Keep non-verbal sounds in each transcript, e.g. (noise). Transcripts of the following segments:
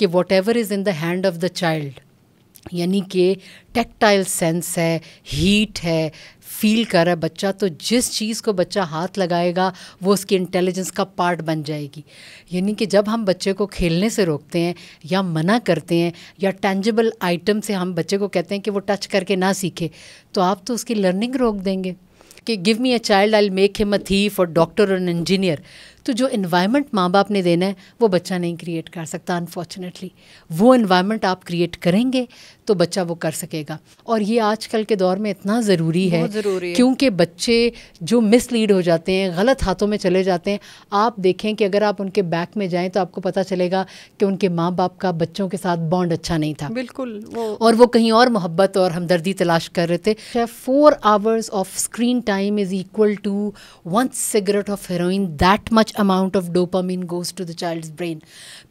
कि whatever is in the hand of the child यानी कि टेक्टाइल सेंस है हीट है फील कर रहा है बच्चा तो जिस चीज़ को बच्चा हाथ लगाएगा वो उसकी इंटेलिजेंस का पार्ट बन जाएगी यानी कि जब हम बच्चे को खेलने से रोकते हैं या मना करते हैं या टेंजेबल आइटम से हम बच्चे को कहते हैं कि वो टच करके ना सीखे तो आप तो उसकी लर्निंग रोक देंगे कि give me a child I make him a thief और डॉक्टर और इंजीनियर तो जो इन्वायरमेंट माँ बाप ने देना है वो बच्चा नहीं क्रिएट कर सकता अनफॉर्चुनेटली वो इन्वायरमेंट आप क्रिएट करेंगे तो बच्चा वो कर सकेगा और ये आजकल के दौर में इतना ज़रूरी है क्योंकि बच्चे जो मिसलीड हो जाते हैं गलत हाथों में चले जाते हैं आप देखें कि अगर आप उनके बैक में जाएँ तो आपको पता चलेगा कि उनके माँ बाप का बच्चों के साथ बॉन्ड अच्छा नहीं था बिल्कुल वो और वो कहीं और मोहब्बत और हमदर्दी तलाश कर रहे थे four hours of screen time is equal to one cigarette of heroin that much amount of of dopamine goes to the brain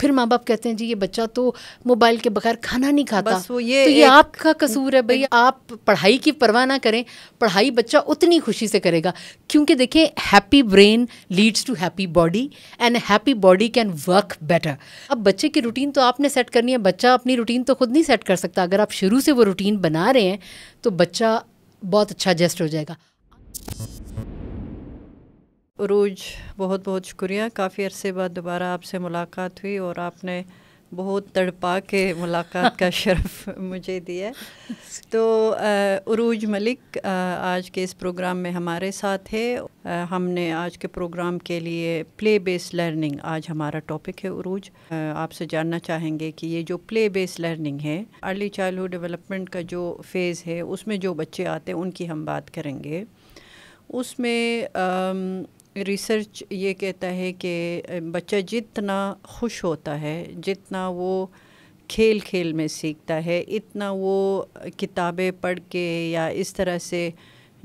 फिर माँ बाप कहते हैं जी ये बच्चा तो मोबाइल के बगैर खाना नहीं खाता बस वो ये तो ये आपका कसूर है भाई आप पढ़ाई की परवाह ना करें पढ़ाई बच्चा उतनी खुशी से करेगा क्योंकि देखिए happy brain leads to happy body and happy body can work better अब बच्चे की रूटीन तो आपने सेट करनी है बच्चा अपनी रूटीन तो खुद नहीं सेट कर सकता अगर आप शुरू से वो रूटीन बना रहे हैं तो बच्चा बहुत अच्छा एडजस्ट हो जाएगा रूज बहुत बहुत शुक्रिया काफ़ी अरसे बाद दोबारा आपसे मुलाकात हुई और आपने बहुत तड़पा के (laughs) मुलाकात का शरफ मुझे दिया (laughs) तो अरूज मलिक आ, आज के इस प्रोग्राम में हमारे साथ है आ, हमने आज के प्रोग्राम के लिए प्ले बेस्ड लर्निंग आज हमारा टॉपिक है अरूज आपसे जानना चाहेंगे कि ये जो प्ले बेस्ड लर्निंग है अर्ली चाइल्डहुड डेवलपमेंट का जो फेज़ है उसमें जो बच्चे आते हैं उनकी हम बात करेंगे उसमें रिसर्च ये कहता है कि बच्चा जितना खुश होता है जितना वो खेल खेल में सीखता है इतना वो किताबें पढ़ के या इस तरह से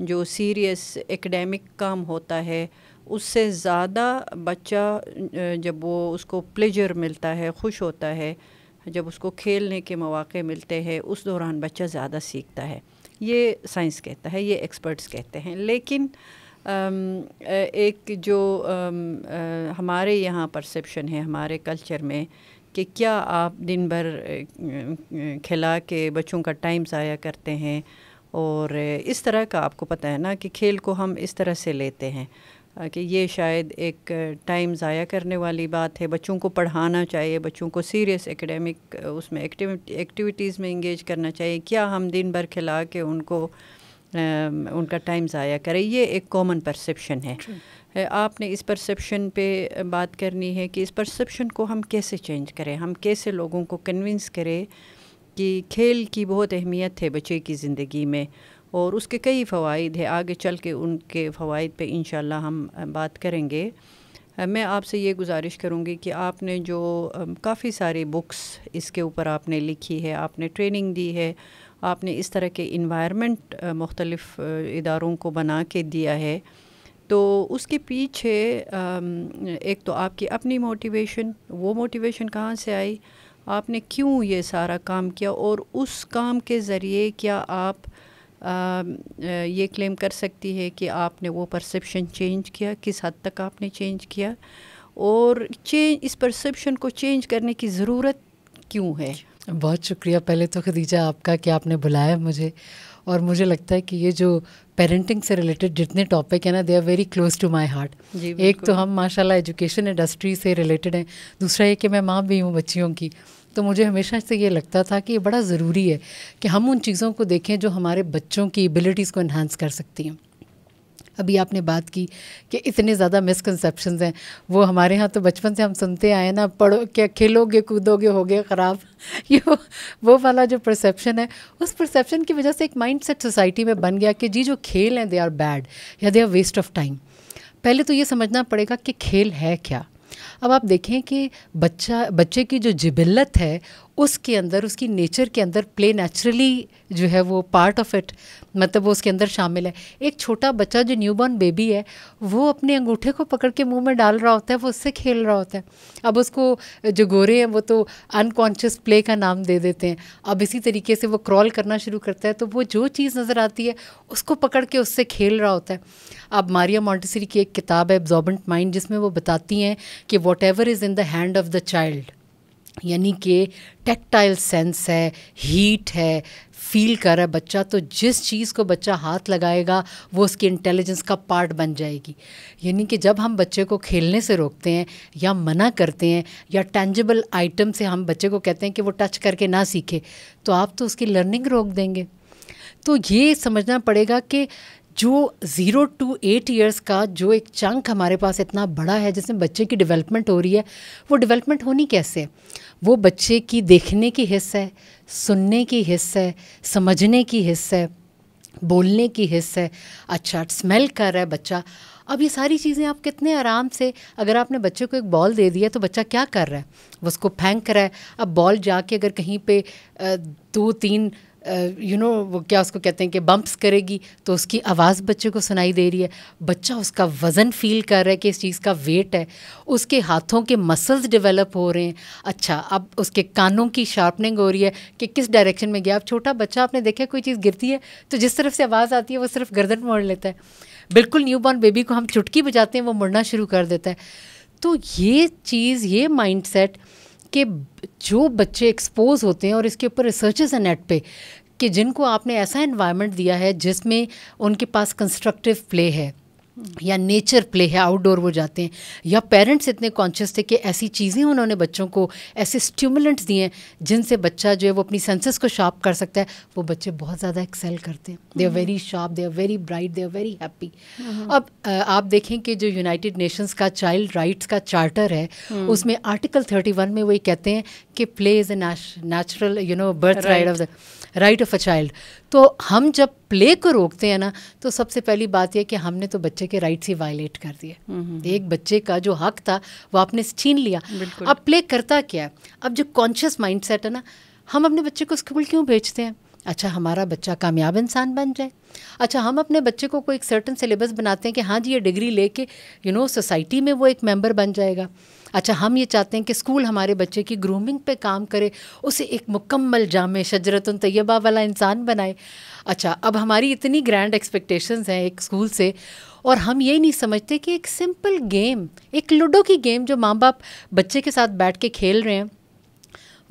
जो सीरियस एकेडमिक काम होता है उससे ज़्यादा बच्चा जब वो उसको प्लेजर मिलता है खुश होता है जब उसको खेलने के मौाक़े मिलते हैं उस दौरान बच्चा ज़्यादा सीखता है ये साइंस कहता है ये एक्सपर्ट्स कहते हैं लेकिन एक जो हमारे यहाँ परसेप्शन है हमारे कल्चर में कि क्या आप दिन भर खिला के बच्चों का टाइम ज़ाया करते हैं और इस तरह का आपको पता है ना कि खेल को हम इस तरह से लेते हैं कि ये शायद एक टाइम ज़ाया करने वाली बात है बच्चों को पढ़ाना चाहिए बच्चों को सीरियस एकेडमिक उसमें एक्टिविटीज़ में इंगेज करना चाहिए क्या हम दिन भर खिला के उनको उनका टाइम ज़ाया करें ये एक कॉमन परसेप्शन है आपने इस परसेप्शन पे बात करनी है कि इस परसेप्शन को हम कैसे चेंज करें हम कैसे लोगों को कन्विंस करें कि खेल की बहुत अहमियत है बच्चे की ज़िंदगी में और उसके कई फ़वाद है आगे चल के उनके फ़वाद पर इन हम बात करेंगे मैं आपसे ये गुजारिश करूँगी कि आपने जो काफ़ी सारी बुक्स इसके ऊपर आपने लिखी है आपने ट्रेनिंग दी है आपने इस तरह के इन्वायरमेंट मुख्तलफ़ इदारों को बना के दिया है तो उसके पीछे एक तो आपकी अपनी मोटिवेशन वो मोटिवेशन कहाँ से आई आपने क्यों ये सारा काम किया और उस काम के ज़रिए क्या आप ये क्लेम कर सकती है कि आपने वो परसेप्शन चेंज किया किस हद तक आपने चेंज किया और चेंज इस परसेप्शन को चेंज करने की ज़रूरत क्यों है बहुत शुक्रिया पहले तो खदीजा आपका कि आपने बुलाया मुझे और मुझे लगता है कि ये जो पेरेंटिंग से रिलेटेड जितने टॉपिक हैं ना they are very close to my heart एक तो हम माशाल्लाह एजुकेशन इंडस्ट्री से रिलेटेड हैं दूसरा ये कि मैं माँ भी हूँ बच्चियों की तो मुझे हमेशा से ये लगता था कि ये बड़ा ज़रूरी है कि हम उन चीज़ों को देखें जो हमारे बच्चों की एबिलिटीज़ को इन्हांस कर सकती हैं अभी आपने बात की कि इतने ज़्यादा मिसकनसेप्शन हैं वो हमारे यहाँ तो बचपन से हम सुनते आए ना पढ़ो क्या खेलोगे कूदोगे हो गए ख़राब (laughs) ये वो, वो वाला जो परसेप्शन है उस परसेप्शन की वजह से एक माइंड सेट सोसाइटी में बन गया कि जी जो खेल हैं दे आर बैड या they are waste of time पहले तो ये समझना पड़ेगा कि खेल है क्या अब आप देखें कि बच्चा बच्चे की जो जिबिलत है उसके अंदर उसकी नेचर के अंदर प्ले नेचुरली जो है वो पार्ट ऑफ इट मतलब वो उसके अंदर शामिल है एक छोटा बच्चा जो न्यू बॉर्न बेबी है वो अपने अंगूठे को पकड़ के मुंह में डाल रहा होता है वो उससे खेल रहा होता है अब उसको जो गोरे हैं वो तो अनकॉन्शियस प्ले का नाम दे देते हैं अब इसी तरीके से वो क्रॉल करना शुरू करता है तो वो जो चीज़ नज़र आती है उसको पकड़ के उससे खेल रहा होता है अब मारिया मॉन्टेसरी की एक किताब है एब्जॉर्बेंट माइंड जिसमें वो बताती हैं कि whatever is in the hand of the child यानी कि टेक्टाइल सेंस है हीट है फील कर रहा है बच्चा तो जिस चीज़ को बच्चा हाथ लगाएगा वो उसकी इंटेलिजेंस का पार्ट बन जाएगी यानी कि जब हम बच्चे को खेलने से रोकते हैं या मना करते हैं या टेंजेबल आइटम से हम बच्चे को कहते हैं कि वो टच करके ना सीखे तो आप तो उसकी लर्निंग रोक देंगे तो ये समझना पड़ेगा कि जो ज़ीरो टू एट ईयर्स का जो एक चंक हमारे पास इतना बड़ा है जिसमें बच्चे की डेवलपमेंट हो रही है वो डेवलपमेंट होनी कैसे है वो बच्चे की देखने की हिस्स है सुनने की हिस्स है समझने की हिस्स है बोलने की हिस्स है अच्छा स्मेल कर रहा है बच्चा अब ये सारी चीज़ें आप कितने आराम से अगर आपने बच्चे को एक बॉल दे दिया तो बच्चा क्या कर रहा है वो उसको फेंक रहा है अब बॉल जाके अगर कहीं पे दो तीन यू नो वो क्या उसको कहते हैं कि बम्प्स करेगी तो उसकी आवाज़ बच्चे को सुनाई दे रही है बच्चा उसका वज़न फील कर रहा है कि इस चीज़ का वेट है उसके हाथों के मसल्स डेवलप हो रहे हैं अच्छा अब उसके कानों की शार्पनिंग हो रही है कि किस डायरेक्शन में गया अब छोटा बच्चा आपने देखा कोई चीज़ गिरती है तो जिस तरफ से आवाज़ आती है वो सिर्फ गर्दन मोड़ लेता है बिल्कुल न्यू बॉर्न बेबी को हम चुटकी बजाते हैं वो मुड़ना शुरू कर देता है तो ये चीज़ ये माइंड सेट कि जो बच्चे एक्सपोज होते हैं और इसके ऊपर रिसर्चेस हैं नेट पे कि जिनको आपने ऐसा इन्वायरमेंट दिया है जिसमें उनके पास कंस्ट्रक्टिव प्ले है या नेचर प्ले है आउटडोर वो जाते हैं या पेरेंट्स इतने कॉन्शियस थे कि ऐसी चीज़ें उन्होंने बच्चों को ऐसे स्टिमुलेंट्स दिए हैं जिनसे बच्चा जो है वो अपनी सेंसेस को शार्प कर सकता है वो बच्चे बहुत ज़्यादा एक्सेल करते हैं they are very sharp they are very bright they are very happy अब आप देखें कि जो यूनाइटेड नेशंस का चाइल्ड राइट्स का चार्टर है हम्म। उसमें आर्टिकल थर्टी में वो ये कहते हैं कि play is a natural you know birth right of the right of a child तो हम जब प्ले को रोकते हैं ना तो सबसे पहली बात यह कि हमने तो बच्चे बच्चे के राइट्स ही वायलेट कर दिए हम्म, हम्म, हम्म। एक बच्चे का जो हक था वो आपने छीन लिया अब प्ले करता क्या है अब जो कॉन्शियस सेट है ना हम अपने बच्चे को स्कूल क्यों भेजते हैं अच्छा हमारा बच्चा कामयाब इंसान बन जाए अच्छा हम अपने बच्चे को कोई एक सर्टन सिलेबस बनाते हैं कि हाँ जी ये डिग्री लेके यू नो सोसाइटी में वो एक मेंबर बन जाएगा अच्छा हम ये चाहते हैं कि स्कूल हमारे बच्चे की ग्रूमिंग पे काम करे उसे एक मुकम्मल जाम शजरत तैयबा वाला इंसान बनाए अच्छा अब हमारी इतनी ग्रैंड एक्सपेक्टेशंस हैं एक स्कूल से और हम ये नहीं समझते कि एक सिंपल गेम एक लूडो की गेम जो माँ बाप बच्चे के साथ बैठ के खेल रहे हैं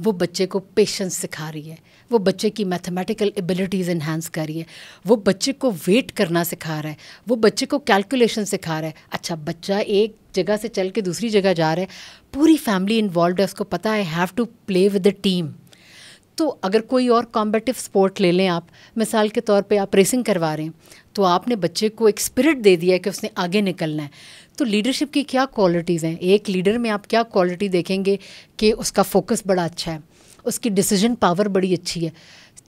वो बच्चे को पेशेंस सिखा रही है वो बच्चे की मैथमेटिकल एबिलिटीज़ इन्हांस कर रही है वो बच्चे को वेट करना सिखा रहा है वो बच्चे को कैलकुलेशन सिखा रहा है अच्छा बच्चा एक जगह से चल के दूसरी जगह जा रहा है पूरी फैमिली इन्वॉल्व है उसको पता है have to play with the team तो अगर कोई और कॉम्बेटिव स्पोर्ट ले लें आप मिसाल के तौर पे आप रेसिंग करवा रहे हैं तो आपने बच्चे को एक स्पिरिट दे दिया है कि उसने आगे निकलना है तो लीडरशिप की क्या क्वालिटीज़ हैं एक लीडर में आप क्या क्वालिटी देखेंगे कि उसका फोकस बड़ा अच्छा है उसकी डिसीजन पावर बड़ी अच्छी है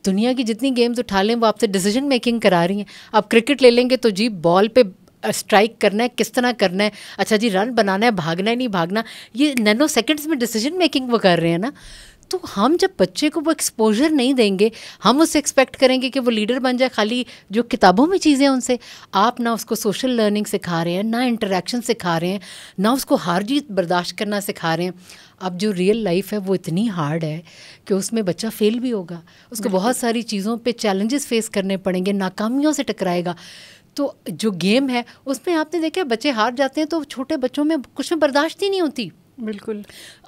दुनिया की जितनी गेम्स उठा लें वो आपसे डिसीजन मेकिंग करा रही हैं आप क्रिकेट ले लेंगे तो जी बॉल पे स्ट्राइक करना है किस तरह करना है अच्छा जी रन बनाना है भागना है नहीं भागना ये नैनो सेकंड्स में डिसीजन मेकिंग वो कर रहे हैं ना तो हम जब बच्चे को वो एक्सपोजर नहीं देंगे हम उससे एक्सपेक्ट करेंगे कि वो लीडर बन जाए खाली जो किताबों में चीज़ें उनसे आप ना उसको सोशल लर्निंग सिखा रहे हैं ना इंटरेक्शन सिखा रहे हैं ना उसको हार जीत बर्दाश्त करना सिखा रहे हैं अब जो रियल लाइफ है वो इतनी हार्ड है कि उसमें बच्चा फेल भी होगा उसको बहुत सारी चीज़ों पर चैलेंजेस फेस करने पड़ेंगे नाकामियों से टकराएगा तो जो गेम है उसमें आपने देखा बच्चे हार जाते हैं तो छोटे बच्चों में कुछ में बर्दाश्त ही नहीं होती बिल्कुल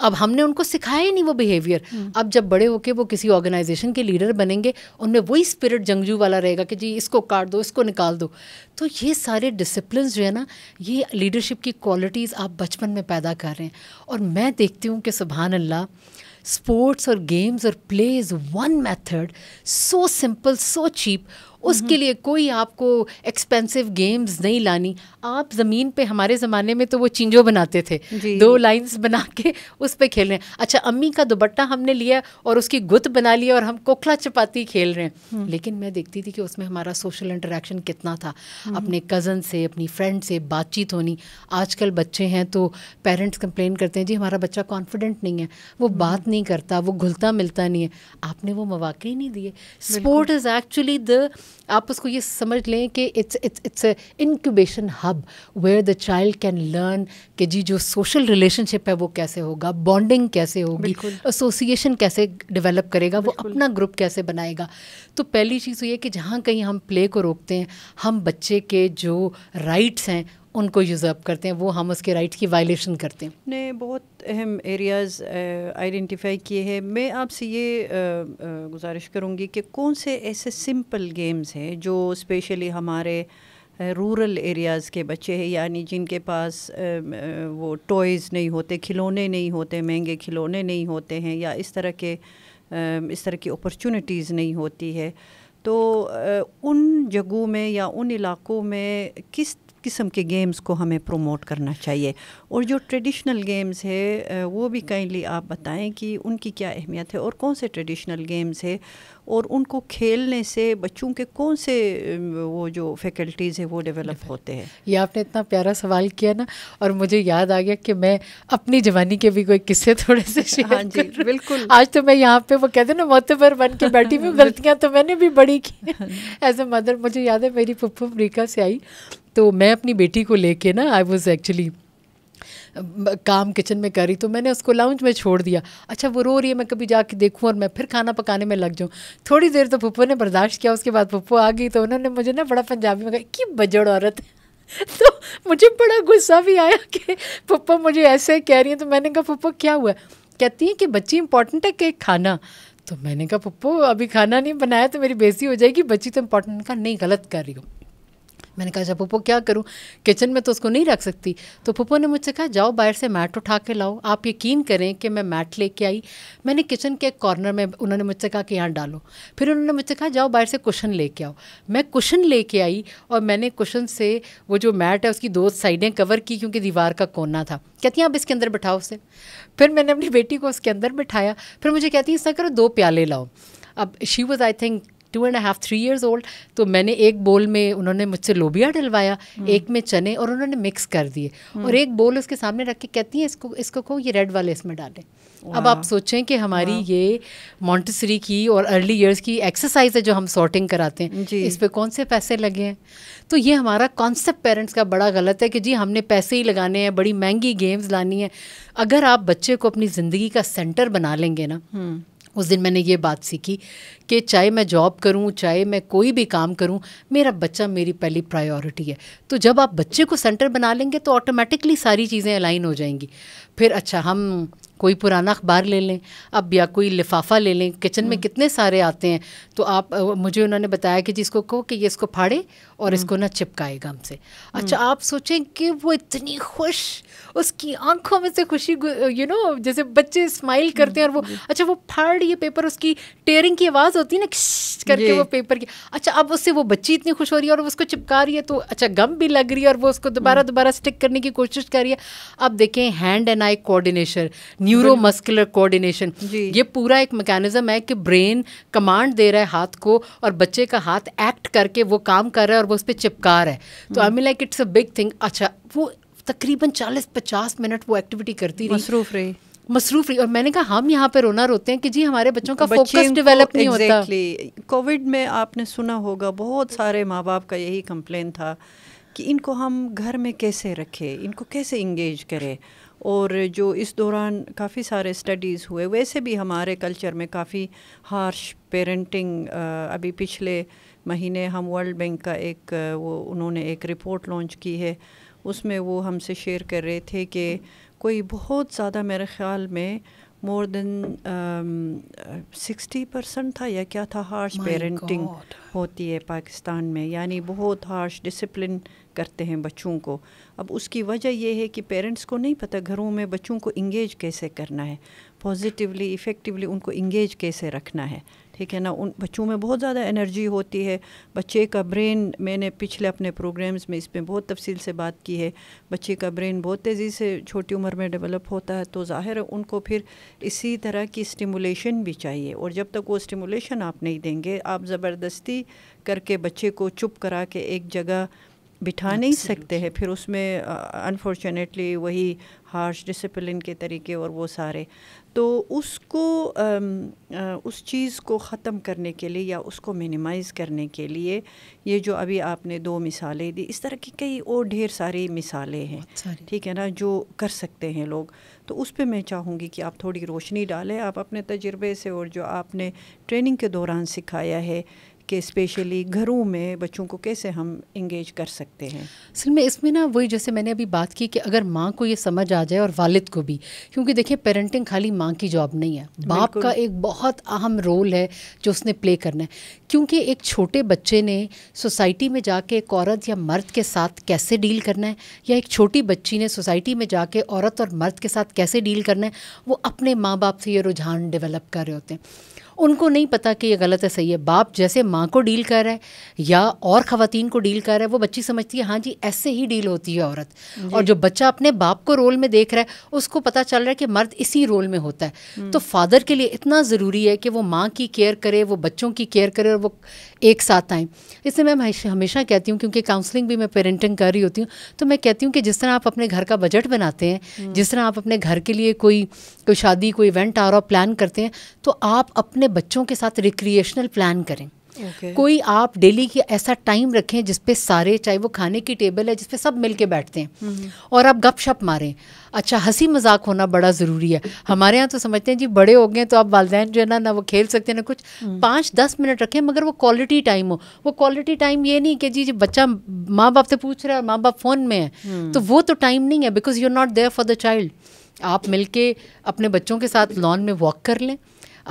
अब हमने उनको सिखाया ही नहीं वो बिहेवियर हम्म। अब जब बड़े होके वो किसी ऑर्गेनाइजेशन के लीडर बनेंगे उनमें वही स्पिरिट जंगजू वाला रहेगा कि जी इसको काट दो इसको निकाल दो तो ये सारे डिसिप्लिन जो है ना ये लीडरशिप की क्वालिटीज़ आप बचपन में पैदा कर रहे हैं और मैं देखती हूँ कि सुबहान अल्लाह स्पोर्ट्स और गेम्स और play is one method so simple so cheap उसके लिए कोई आपको एक्सपेंसिव गेम्स नहीं लानी आप ज़मीन पे हमारे ज़माने में तो वो चिंजो बनाते थे दो लाइंस बना के उस पर खेल रहे हैं अच्छा अम्मी का दुबट्टा हमने लिया और उसकी गुत बना लिया और हम कोखला चपाती खेल रहे हैं हम्म। लेकिन मैं देखती थी कि उसमें हमारा सोशल इंटरेक्शन कितना था हम्म। अपने कज़न से अपनी फ्रेंड से बातचीत होनी आजकल बच्चे हैं तो पेरेंट्स कंप्लेन करते हैं जी हमारा बच्चा कॉन्फिडेंट नहीं है वो हम्म। बात नहीं करता वो घुलता मिलता नहीं है आपने वो मौाक़े नहीं दिए स्पोर्ट इज़ एक्चुअली द आप उसको ये समझ लें कि it's it's it's a incubation hub where the child can learn कि जी जो सोशल रिलेशनशिप है वो कैसे होगा बॉन्डिंग कैसे होगी एसोसिएशन कैसे डेवलप करेगा वो अपना ग्रुप कैसे बनाएगा तो पहली चीज़ तो ये कि जहाँ कहीं हम प्ले को रोकते हैं हम बच्चे के जो राइट्स हैं उनको यूज़अप करते हैं वो हम उसके राइट की वायलेशन करते हैं ने बहुत अहम एरियाज़ आइडेंटिफाई किए हैं मैं आपसे ये गुजारिश करूँगी कि कौन से ऐसे सिंपल गेम्स हैं जो स्पेशली हमारे रूरल एरियाज़ के बच्चे हैं यानी जिनके पास वो टॉयज़ नहीं होते खिलौने नहीं होते महंगे खिलौने नहीं होते हैं या इस तरह के इस तरह की अपॉर्चुनिटीज़ नहीं होती है तो उन जगहों में या उन इलाकों में किस किस्म के गेम्स को हमें प्रमोट करना चाहिए और जो ट्रेडिशनल गेम्स है वो भी काइंडली आप बताएं कि उनकी क्या अहमियत है और कौन से ट्रेडिशनल गेम्स है और उनको खेलने से बच्चों के कौन से वो जो फैकल्टीज़ है वो डेवलप होते हैं ये आपने इतना प्यारा सवाल किया ना और मुझे याद आ गया कि मैं अपनी जवानी के भी कोई किस्से थोड़े से शेयर हाँ जी बिल्कुल आज तो मैं यहाँ पे वो कहते ना मोतबर बन के बैठी हुई (laughs) गलतियाँ तो मैंने भी बड़ी की एज ए मदर मुझे याद है मेरी पप्पू अमरीका से आई तो मैं अपनी बेटी को लेके ना आई वॉज़ एक्चुअली काम किचन में करी तो मैंने उसको लाउंज में छोड़ दिया अच्छा वो रो रही है मैं कभी जाके देखूँ और मैं फिर खाना पकाने में लग जाऊँ थोड़ी देर तो पप्पो ने बर्दाश्त किया उसके बाद पप्पो आ गई तो उन्होंने मुझे ना बड़ा पंजाबी में कहा कि बजड़ औरत है (laughs) तो मुझे बड़ा गुस्सा भी आया कि पप्पा मुझे ऐसे कह रही है तो मैंने कहा पप्पो क्या हुआ कहती हैं कि बच्ची इंपॉर्टेंट है कि खाना तो मैंने कहा पप्पो अभी खाना नहीं बनाया तो मेरी बेजी हो जाएगी बच्ची तो इंपॉर्टेंट कहा नहीं गलत कर रही हूँ मैंने कहा अच्छा पप्पो क्या करूँ किचन में तो उसको नहीं रख सकती तो पप्पो ने मुझसे कहा जाओ बाहर से मैट उठा के लाओ आप यकीन करें कि मैं मैट लेके आई मैंने किचन के एक कॉर्नर में उन्होंने मुझसे कहा कि यहाँ डालो फिर उन्होंने मुझसे कहा जाओ बाहर से कुशन लेके आओ मैं कुशन लेके आई और मैंने कुशन से वो जो मैट है उसकी दो साइडें कवर की क्योंकि दीवार का कोना था कहती हैं आप इसके अंदर बैठाओ उसे फिर मैंने अपनी बेटी को उसके अंदर बिठाया फिर मुझे कहती हैं इस करो दो प्याले लाओ अब she was I think two and half three years old तो मैंने एक बोल में उन्होंने मुझसे लोबिया डलवाया हम्म। एक में चने और उन्होंने मिक्स कर दिए हम्म। और एक बोल उसके सामने रख के कहती हैं इसको इसको को ये रेड वाले इसमें डालें अब आप सोचें कि हमारी ये मॉन्टसरी की और अर्ली ईयर्स की एक्सरसाइज है जो हम सॉर्टिंग कराते हैं इस पर कौन से पैसे लगे हैं तो ये हमारा कॉन्सेप्ट पेरेंट्स का बड़ा गलत है कि जी हमने पैसे ही लगाने हैं बड़ी महंगी गेम्स लानी है अगर आप बच्चे को अपनी ज़िंदगी का सेंटर बना लेंगे ना हम्म। उस दिन मैंने ये बात सीखी कि चाहे मैं जॉब करूं चाहे मैं कोई भी काम करूं मेरा बच्चा मेरी पहली प्रायोरिटी है तो जब आप बच्चे को सेंटर बना लेंगे तो ऑटोमेटिकली सारी चीज़ें अलाइन हो जाएंगी फिर अच्छा हम कोई पुराना अखबार ले लें अब या कोई लिफाफा ले लें किचन में हम्म। कितने सारे आते हैं तो आप मुझे उन्होंने बताया कि जिसको कहो कि ये इसको फाड़े और हम्म। इसको ना चिपकाए गम से अच्छा हम्म। आप सोचें कि वो इतनी खुश उसकी आंखों में से खुशी यू नो जैसे बच्चे स्माइल करते हैं और वो अच्छा वो फाड़ ये पेपर उसकी टेयरिंग की आवाज़ होती है ना करके वो पेपर की अच्छा अब उससे वो बच्ची इतनी खुश हो रही है और उसको चिपका रही है तो अच्छा गम भी लग रही है और वो उसको दोबारा दोबारा स्टिक करने की कोशिश कर रही है अब देखें hand and eye coordination neuromuscular coordination ये पूरा एक मैकेनिज्म है कि ब्रेन कमांड दे रहा है हाथ को और बच्चे का हाथ एक्ट करके वो काम कर रहा है और वो उस पर चिपका रहा है तो I mean like it's a big thing अच्छा वो तकरीबन चालीस पचास मिनट वो एक्टिविटी करती रही मसरूफ रही मसरूफ रही और मैंने कहा हम यहाँ पे रोना रोते हैं कि जी हमारे बच्चों का फोकस डेवलप नहीं exactly. होता कोविड में आपने सुना होगा बहुत सारे माँ बाप का यही कंप्लेन था कि इनको हम घर में कैसे रखें इनको कैसे इंगेज करें और जो इस दौरान काफ़ी सारे स्टडीज़ हुए वैसे भी हमारे कल्चर में काफ़ी हार्श पेरेंटिंग अभी पिछले महीने हम वर्ल्ड बैंक का एक वो उन्होंने एक रिपोर्ट लॉन्च की है उसमें वो हमसे शेयर कर रहे थे कि कोई बहुत ज़्यादा मेरे ख्याल में मोर देन सिक्सटी परसेंट था या क्या था हार्श पेरेंटिंग होती है पाकिस्तान में यानी बहुत हार्श डिसिप्लिन करते हैं बच्चों को अब उसकी वजह यह है कि पेरेंट्स को नहीं पता घरों में बच्चों को इंगेज कैसे करना है पॉजिटिवली इफ़ेक्टिवली उनको इंगेज कैसे रखना है ठीक है ना उन बच्चों में बहुत ज़्यादा एनर्जी होती है बच्चे का ब्रेन मैंने पिछले अपने प्रोग्राम्स में इस पर बहुत तफसील से बात की है बच्चे का ब्रेन बहुत तेज़ी से छोटी उम्र में डेवलप होता है तो ज़ाहिर है उनको फिर इसी तरह की स्टिमुलेशन भी चाहिए और जब तक वो स्टिमुलेशन आप नहीं देंगे आप ज़बरदस्ती करके बच्चे को चुप करा के एक जगह बिठा नहीं सकते हैं फिर उसमें अनफॉर्चुनेटली वही हार्श डिसिप्लिन के तरीके और वो सारे तो उसको उस चीज़ को ख़त्म करने के लिए या उसको मिनिमाइज़ करने के लिए ये जो अभी आपने दो मिसालें दी इस तरह की कई और ढेर सारी मिसालें हैं ठीक है ना जो कर सकते हैं लोग तो उस पर मैं चाहूँगी कि आप थोड़ी रोशनी डालें आप अपने तजर्बे से और जो आपने ट्रेनिंग के दौरान सिखाया है कि स्पेशली घरों में बच्चों को कैसे हम इंगेज कर सकते हैं असल में इसमें ना वही जैसे मैंने अभी बात की कि अगर माँ को ये समझ आ जाए और वालिद को भी क्योंकि देखिए पेरेंटिंग खाली माँ की जॉब नहीं है बाप का एक बहुत अहम रोल है जो उसने प्ले करना है क्योंकि एक छोटे बच्चे ने सोसाइटी में जाके एक औरत या मर्द के साथ कैसे डील करना है या एक छोटी बच्ची ने सोसाइटी में जाके औरत और मर्द के साथ कैसे डील करना है वो अपने माँ बाप से ये रुझान डेवलप कर रहे होते हैं उनको नहीं पता कि ये गलत है सही है बाप जैसे माँ को डील कर रहा है या और ख़वान को डील कर रहा है वो बच्ची समझती है हाँ जी ऐसे ही डील होती है औरत और जो बच्चा अपने बाप को रोल में देख रहा है उसको पता चल रहा है कि मर्द इसी रोल में होता है हम्म। तो फादर के लिए इतना ज़रूरी है कि वो माँ की केयर करे वो बच्चों की केयर करे और वो एक साथ आएँ इसलिए मैं हमेशा कहती हूँ क्योंकि काउंसलिंग भी मैं पेरेंटिंग कर रही होती हूँ तो मैं कहती हूँ कि जिस तरह आप अपने घर का बजट बनाते हैं हम्म। जिस तरह आप अपने घर के लिए कोई कोई शादी कोई इवेंट आ रहा प्लान करते हैं तो आप अपने बच्चों के साथ रिक्रिएशनल प्लान करें okay. कोई आप डेली की ऐसा टाइम रखें जिसपे सारे चाहे वो खाने की टेबल है जिसपे सब मिलके बैठते हैं हम्म। और आप गपशप मारें अच्छा हंसी मजाक होना बड़ा ज़रूरी है हमारे यहाँ तो समझते हैं जी बड़े हो गए तो आप वालदेन जो है ना ना वो खेल सकते हैं ना कुछ हम्म। पाँच दस मिनट रखें मगर वो क्वालिटी टाइम हो वो क्वालिटी टाइम ये नहीं कि जी जी बच्चा माँ बाप से पूछ रहा है और माँ बाप फ़ोन में है हम्म। तो वो तो टाइम नहीं है because you are not there for the child आप मिलके अपने बच्चों के साथ लॉन में वॉक कर लें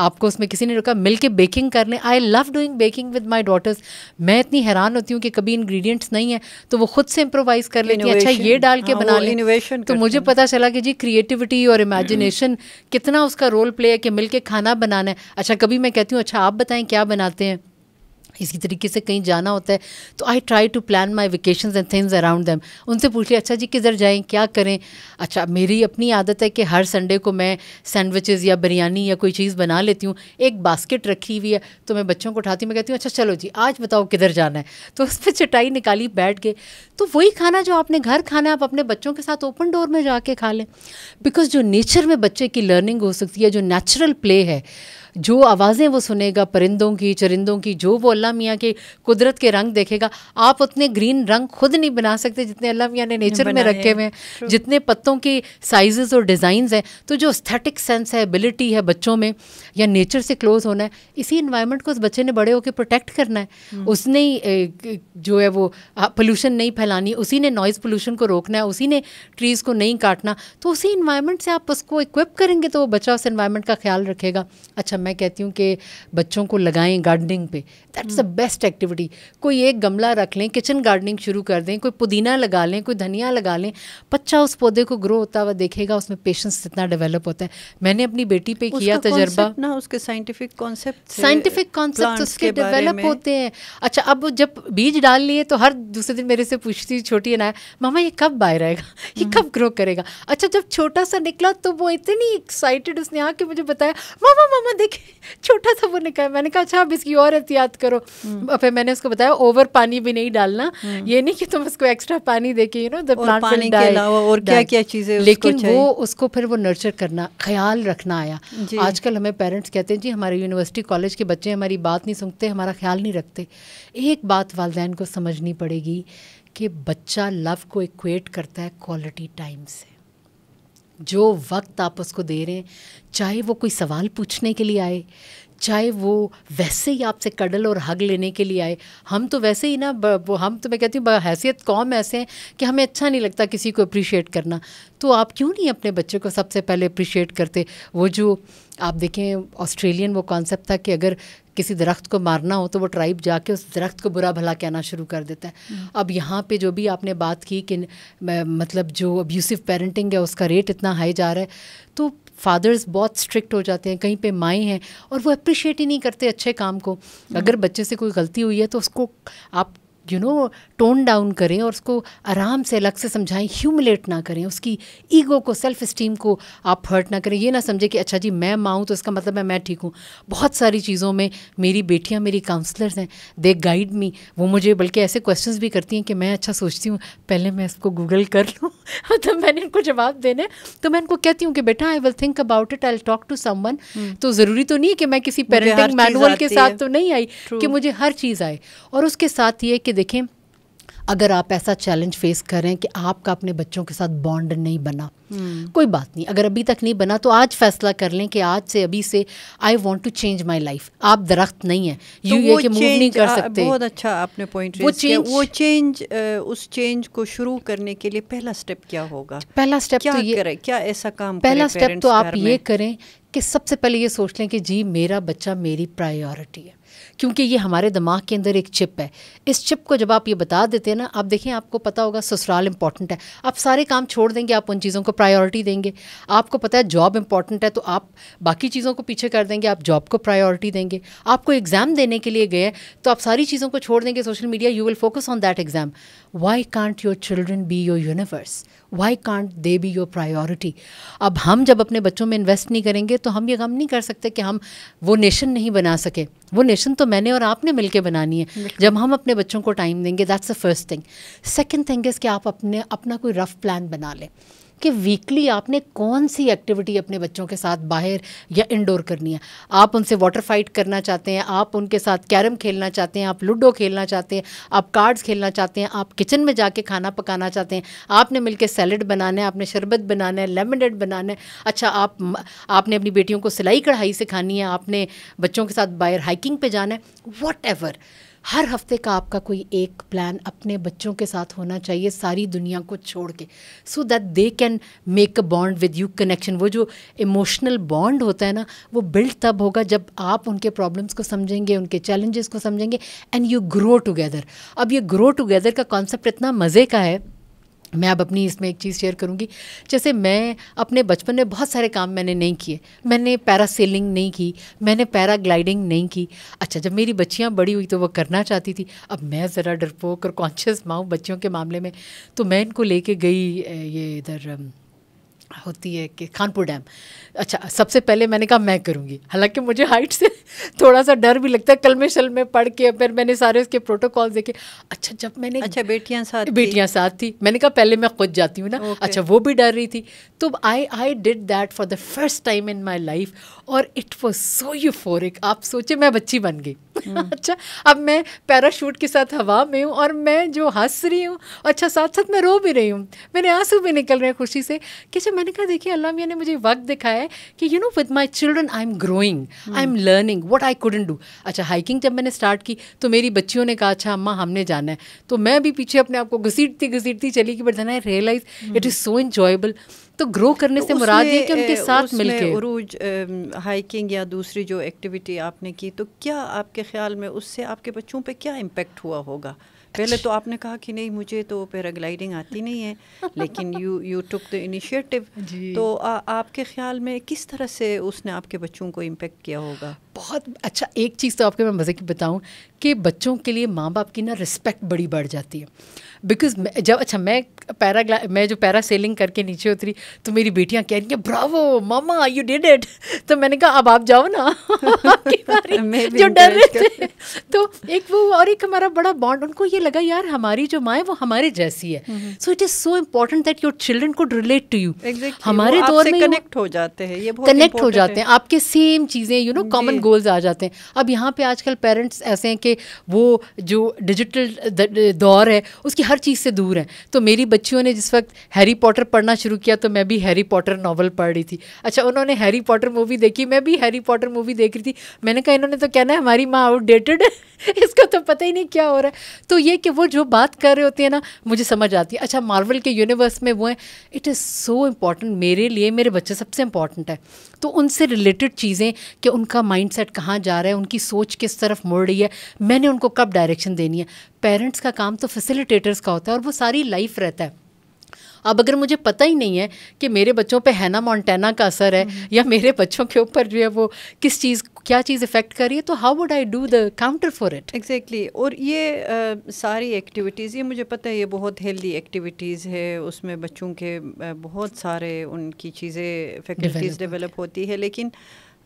आपको उसमें किसी ने रोका मिल के बेकिंग करने I love doing baking with my daughters मैं इतनी हैरान होती हूँ कि कभी इन्ग्रीडियंट्स नहीं है तो वो खुद से इम्प्रोवाइज़ कर लेती अच्छा ये डाल के हाँ, बना लें इनोवेशन तो मुझे पता चला कि जी क्रिएटिविटी और इमेजिनेशन हम्म। कितना उसका रोल प्ले है कि मिल खाना बनाना है अच्छा कभी मैं कहती हूँ अच्छा आप बताएं क्या बनाते हैं इसी तरीके से कहीं जाना होता है तो I try to plan my vacation and things around them उनसे पूछ लिया अच्छा जी किधर जाएँ क्या करें अच्छा मेरी अपनी आदत है कि हर संडे को मैं सैंडविचेज़ या बिरयानी या कोई चीज़ बना लेती हूँ एक बास्केट रखी हुई है तो मैं बच्चों को उठाती हूँ मैं कहती हूँ अच्छा चलो जी आज बताओ किधर जाना है तो उस पर चटाई निकाली बैठ गए तो वही खाना जो आपने घर खाना है आप अपने बच्चों के साथ ओपन डोर में जाके खा लें बिकॉज जो नेचर में बच्चे की लर्निंग हो सकती है जो नेचुरल प्ले है जो आवाज़ें वो सुनेगा परिंदों की चरिंदों की जो वो अल्लाह मियाँ के कुदरत के रंग देखेगा आप उतने ग्रीन रंग खुद नहीं बना सकते जितने अल्लाह मियाँ ने नेचर में रखे हुए हैं जितने पत्तों के साइज़ और डिज़ाइंस हैं तो जो स्थेटिक सेंस है एबिलिटी है बच्चों में या नेचर से क्लोज होना है इसी इन्वायरमेंट को उस बच्चे ने बड़े होकर प्रोटेक्ट करना है hmm. उसने जो है वो पोल्यूशन नहीं फैलानी उसी ने नॉइज़ पोल्यूशन को रोकना है उसी ने ट्रीज़ को नहीं काटना तो उसी इन्वायरमेंट से आप उसको इक्विप करेंगे तो वो बच्चा उस इन्वायरमेंट का ख्याल रखेगा अच्छा मैं कहती हूँ कि बच्चों को लगाएं गार्डनिंग पे दैट्स द बेस्ट एक्टिविटी कोई एक गमला रख लें किचन गार्डनिंग शुरू कर दें कोई पुदीना लगा लें कोई धनिया लगा लें बच्चा उस पौधे को ग्रो होता हुआ देखेगा उसमें पेशेंस इतना डेवलप होता है मैंने अपनी बेटी पे किया तजर्बा ना उसके साइंटिफिक कॉन्सेप्ट साइंटिफिक कॉन्सेप्ट उसके डेवलप होते हैं अच्छा अब जब बीज डाल लिए तो हर दूसरे दिन मेरे से पूछती छोटी ना मामा ये कब बाहर आएगा ये हम्म। कब ग्रो करेगा अच्छा जब छोटा सा निकला तो वो इतनी एक्साइटेड उसने आके मुझे बताया मामा मामा देख (laughs) छोटा सा वो निकाय मैंने कहा अच्छा अब इसकी और एहतियात करो हम्म। फिर मैंने उसको बताया ओवर पानी भी नहीं डालना हम्म। ये नहीं कि तुम उसको एक्स्ट्रा पानी दे के यू नो द प्लांट पानी के और क्या क्या चीज़ें लेकिन वो उसको फिर वो नर्चर करना ख्याल रखना आया आजकल हमें पेरेंट्स कहते हैं जी हमारे यूनिवर्सिटी कॉलेज के बच्चे हमारी बात नहीं सुनते हमारा ख्याल नहीं रखते एक बात वालदेन को समझनी पड़ेगी कि बच्चा लव को इक्वेट करता है क्वालिटी टाइम से जो वक्त आप उसको दे रहे हैं चाहे वो कोई सवाल पूछने के लिए आए चाहे वो वैसे ही आपसे कडल और हग लेने के लिए आए हम तो वैसे ही ना वो हम तो मैं कहती हूँ हैसियत कौम ऐसे हैं कि हमें अच्छा नहीं लगता किसी को अप्रिशिएट करना तो आप क्यों नहीं अपने बच्चे को सबसे पहले अप्रिशिएट करते वो जो आप देखें ऑस्ट्रेलियन वो कॉन्सेप्ट था कि अगर किसी दरख्त को मारना हो तो वो ट्राइब जाके उस दरख्त को बुरा भला कहना शुरू कर देता है हम्म। अब यहाँ पे जो भी आपने बात की कि मतलब जो अब्यूसिव पेरेंटिंग है उसका रेट इतना हाई जा रहा है तो फादर्स बहुत स्ट्रिक्ट हो जाते हैं कहीं पे माएँ हैं और वो अप्रिशिएट ही नहीं करते अच्छे काम को हम्म। अगर बच्चे से कोई गलती हुई है तो उसको आप यू नो टोन डाउन करें और उसको आराम से अलग से समझाएं ह्यूमिलेट ना करें उसकी ईगो को सेल्फ इस्टीम को आप हर्ट ना करें ये ना समझे कि अच्छा जी मैं माँ हूँ तो इसका मतलब है मैं ठीक हूँ बहुत सारी चीज़ों में मेरी बेटियाँ मेरी काउंसलर्स हैं दे गाइड मी वो मुझे बल्कि ऐसे क्वेश्चन भी करती हैं कि मैं अच्छा सोचती हूँ पहले मैं इसको गूगल कर लूँ (laughs) मतलब तो मैंने इनको जवाब देना है तो मैं इनको कहती हूँ कि बेटा I will think about it I talk to someone तो ज़रूरी तो नहीं है कि मैं किसी पेरेंटिंग मैनुअल के साथ तो नहीं आई कि मुझे हर चीज़ आए और उसके साथ ये कि देखें अगर आप ऐसा चैलेंज फेस कर रहे हैं कि आपका अपने बच्चों के साथ बॉन्ड नहीं बना हम्म। कोई बात नहीं अगर अभी तक नहीं बना तो आज फैसला कर लें कि आज से अभी से I want to change my life आप दरख्त नहीं है तो यू ये मूव नहीं कर सकते बहुत अच्छा आपने पॉइंट वो चेंज वो चेंज उस चेंज को शुरू करने के लिए पहला स्टेप क्या होगा पहला स्टेप क्या तो ये करें क्या ऐसा काम पहला स्टेप तो आप ये करें कि सबसे पहले ये सोच लें कि जी मेरा बच्चा मेरी प्रायोरिटी है क्योंकि ये हमारे दिमाग के अंदर एक चिप है इस चिप को जब आप ये बता देते हैं ना आप देखें आपको पता होगा ससुराल इंपॉर्टेंट है आप सारे काम छोड़ देंगे आप उन चीज़ों को प्रायोरिटी देंगे आपको पता है जॉब इंपॉर्टेंट है तो आप बाकी चीज़ों को पीछे कर देंगे आप जॉब को प्रायोरिटी देंगे आपको एग्ज़ाम देने के लिए गए तो आप सारी चीज़ों को छोड़ देंगे social media you will focus on that exam why can't your children be your universe why can't they be your priority अब हम जब अपने बच्चों में इन्वेस्ट नहीं करेंगे तो हम ये गम नहीं कर सकते कि हम वो नेशन नहीं बना सके वो नेशन तो मैंने और आपने मिलके बनानी है जब हम अपने बच्चों को टाइम देंगे that's the first thing second thing is कि आप अपने अपना कोई रफ़ प्लान बना लें कि वीकली आपने कौन सी एक्टिविटी अपने बच्चों के साथ बाहर या इंडोर करनी है आप उनसे वाटर फाइट करना चाहते हैं आप उनके साथ कैरम खेलना चाहते हैं आप लूडो खेलना चाहते हैं आप कार्ड्स खेलना चाहते हैं आप किचन में जाके खाना पकाना चाहते हैं आपने मिलकर सैलड बनाना है आपने शरबत बनाना है डेड बनाना है अच्छा आप आपने अपनी बेटियों को सिलाई कढ़ाई सिखानी है आपने बच्चों के साथ बाहर हाइकिंग पे जाना है वॉट हर हफ्ते का आपका कोई एक प्लान अपने बच्चों के साथ होना चाहिए सारी दुनिया को छोड़ के so that they can make a bond with you connection वो जो इमोशनल बॉन्ड होता है ना वो बिल्ड तब होगा जब आप उनके प्रॉब्लम्स को समझेंगे उनके चैलेंजेस को समझेंगे एंड यू ग्रो टुगेदर अब ये ग्रो टुगेदर का कॉन्सेप्ट इतना मज़े का है मैं अब अपनी इसमें एक चीज़ शेयर करूंगी जैसे मैं अपने बचपन में बहुत सारे काम मैंने नहीं किए मैंने पैरा सेलिंग नहीं की मैंने पैरा ग्लाइडिंग नहीं की अच्छा जब मेरी बच्चियाँ बड़ी हुई तो वो करना चाहती थी अब मैं ज़रा डरपोक और कॉन्शियस माऊँ बच्चियों के मामले में तो मैं इनको लेके गई ये इधर होती है कि खानपुर डैम अच्छा सबसे पहले मैंने कहा मैं करूँगी हालांकि मुझे हाइट से (laughs) थोड़ा सा डर भी लगता है कलमे शलमे पढ़ के फिर मैंने सारे उसके प्रोटोकॉल देखे अच्छा जब मैंने अच्छा बेटियाँ साथ बेटियाँ साथ थी मैंने कहा पहले मैं खुद जाती हूँ ना अच्छा वो भी डर रही थी तो I I did that for the first time in my life और इट वॉज सो यूफोरिक आप सोचे मैं बच्ची बन गई हम्म। (laughs) अच्छा अब मैं पैराशूट के साथ हवा में हूँ और मैं जो हंस रही हूँ अच्छा साथ साथ मैं रो भी रही हूँ मेरे आंसू भी निकल रहे हैं खुशी से कि अच्छा मैंने कहा देखिए अल्लाह मियाँ ने मुझे वक्त दिखाया है कि you know with my children I am growing I am learning what I couldn't do अच्छा हाइकिंग जब मैंने स्टार्ट की तो मेरी बच्चियों ने कहा अच्छा अम्मा हमने जाना है तो मैं भी पीछे अपने आप को घसीटती घसीटती चली कि but then I realize it is so enjoyable तो ग्रो करने तो से मुराद ये कि उनके साथ मिलके उरूज हाइकिंग या दूसरी जो एक्टिविटी आपने की तो क्या आपके ख्याल में उससे आपके बच्चों पे क्या इम्पेक्ट हुआ होगा पहले तो आपने कहा कि नहीं मुझे तो पैराग्लाइडिंग आती नहीं है लेकिन you you took the initiative तो आ, आपके ख्याल में किस तरह से उसने आपके बच्चों को इम्पेक्ट किया होगा बहुत अच्छा एक चीज़ तो आपके मैं मज़े की बताऊँ कि बच्चों के लिए माँ बाप की ना रिस्पेक्ट बड़ी बढ़ जाती है बिकॉज जब अच्छा मैं पैराग्ला मैं जो पैरा सेलिंग करके नीचे उतरी तो मेरी बेटियाँ कह रही हैं bravo mama you did it तो मैंने कहा अब आप जाओ ना (laughs) जो डर रहे थे तो एक वो और एक हमारा बड़ा बॉन्ड उनको ये लगा यार हमारी जो माँ है वो हमारे जैसी है so it is so important that your children could relate to you हमारे दौर में कनेक्ट हो जाते हैं ये कनेक्ट हो जाते हैं आपके सेम चीज़ें यू नो कॉमन गोल्स आ जाते हैं अब यहाँ पे आजकल पेरेंट्स ऐसे हैं कि वो जो डिजिटल दौर है उसकी हर हर चीज़ से दूर हैं तो मेरी बच्चियों ने जिस वक्त हैरी पॉटर पढ़ना शुरू किया तो मैं भी हैरी पॉटर नावल पढ़ रही थी अच्छा उन्होंने हैरी पॉटर मूवी देखी मैं भी हैरी पॉटर मूवी देख रही थी मैंने कहा इन्होंने तो कहना है हमारी माँ आउटडेटेड है (laughs) इसका तो पता ही नहीं क्या हो रहा है तो ये कि वो जो बात कर रहे होते हैं ना मुझे समझ आती है अच्छा मार्वल के यूनिवर्स में वो हैं इट इज़ सो इम्पॉर्टेंट मेरे लिए मेरे बच्चे सबसे इम्पॉर्टेंट है तो उनसे रिलेटेड चीज़ें कि उनका माइंड सेट कहाँ जा रहा है उनकी सोच किस तरफ मुड़ रही है मैंने उनको कब डायरेक्शन देनी है पेरेंट्स का काम तो फैसिलिटेटर्स का होता है और वो सारी लाइफ रहता है अब अगर मुझे पता ही नहीं है कि मेरे बच्चों पे हैना मॉन्टेना का असर है हम्म। या मेरे बच्चों के ऊपर जो है वो किस चीज़ क्या चीज़ इफेक्ट कर रही है तो how would I do the counter for it exactly और ये uh, सारी एक्टिविटीज़ ये मुझे पता है ये बहुत हेल्दी एक्टिविटीज़ है उसमें बच्चों के बहुत सारे उनकी चीज़ें फैकल्टीज़ डेवलप होती है लेकिन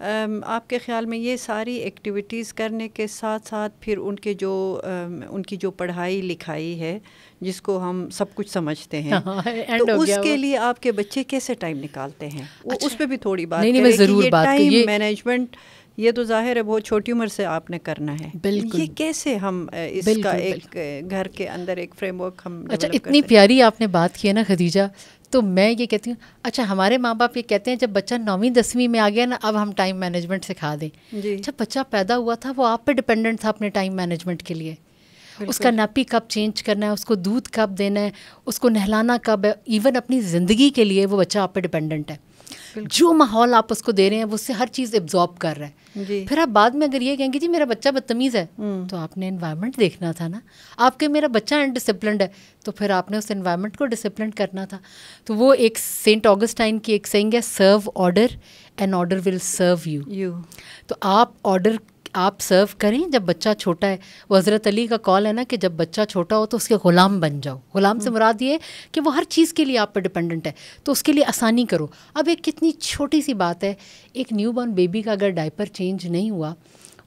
आपके ख्याल में ये सारी एक्टिविटीज़ करने के साथ साथ फिर उनके जो उनकी जो पढ़ाई लिखाई है जिसको हम सब कुछ समझते हैं हाँ, हाँ तो उसके लिए आपके बच्चे कैसे टाइम निकालते हैं अच्छा, उस पर भी थोड़ी बात नहीं, नहीं, मैं ज़रूर बात टाइम मैनेजमेंट ये तो जाहिर है बहुत छोटी उम्र से आपने करना है बिल्कुल ये कैसे हम इसका बिल्कुल, एक बिल्कुल। घर के अंदर एक फ्रेमवर्क हम अच्छा इतनी प्यारी आपने बात की है ना खदीजा तो मैं ये कहती हूँ अच्छा हमारे माँ बाप ये कहते हैं जब बच्चा नौवीं दसवीं में आ गया ना अब हम टाइम मैनेजमेंट सिखा दें जब बच्चा पैदा हुआ था वो आप पे डिपेंडेंट था अपने टाइम मैनेजमेंट के लिए उसका नापी कब चेंज करना है उसको दूध कब देना है उसको नहलाना कब है इवन अपनी ज़िंदगी के लिए वो बच्चा आप पे डिपेंडेंट है जो माहौल आप उसको दे रहे हैं वो उससे हर चीज़ एब्जॉर्ब कर रहा है फिर आप बाद में अगर ये कहेंगे जी मेरा बच्चा बदतमीज़ है हम्म। तो आपने इन्वायरमेंट देखना था ना आपके मेरा बच्चा अनडिसिप्लिनड है तो फिर आपने उस इन्वायरमेंट को डिसिप्लिन करना था तो वो एक सेंट ऑगस्टाइन की एक सेंग है serve order and order will serve you you तो आप ऑर्डर आप सर्व करें जब बच्चा छोटा है वो हज़रत अली का कॉल है ना कि जब बच्चा छोटा हो तो उसके ग़ुलाम बन जाओ ग़ुलाम से हम्म। मुराद ये कि वो हर चीज़ के लिए आप पर डिपेंडेंट है तो उसके लिए आसानी करो अब एक कितनी छोटी सी बात है एक न्यू बॉर्न बेबी का अगर डायपर चेंज नहीं हुआ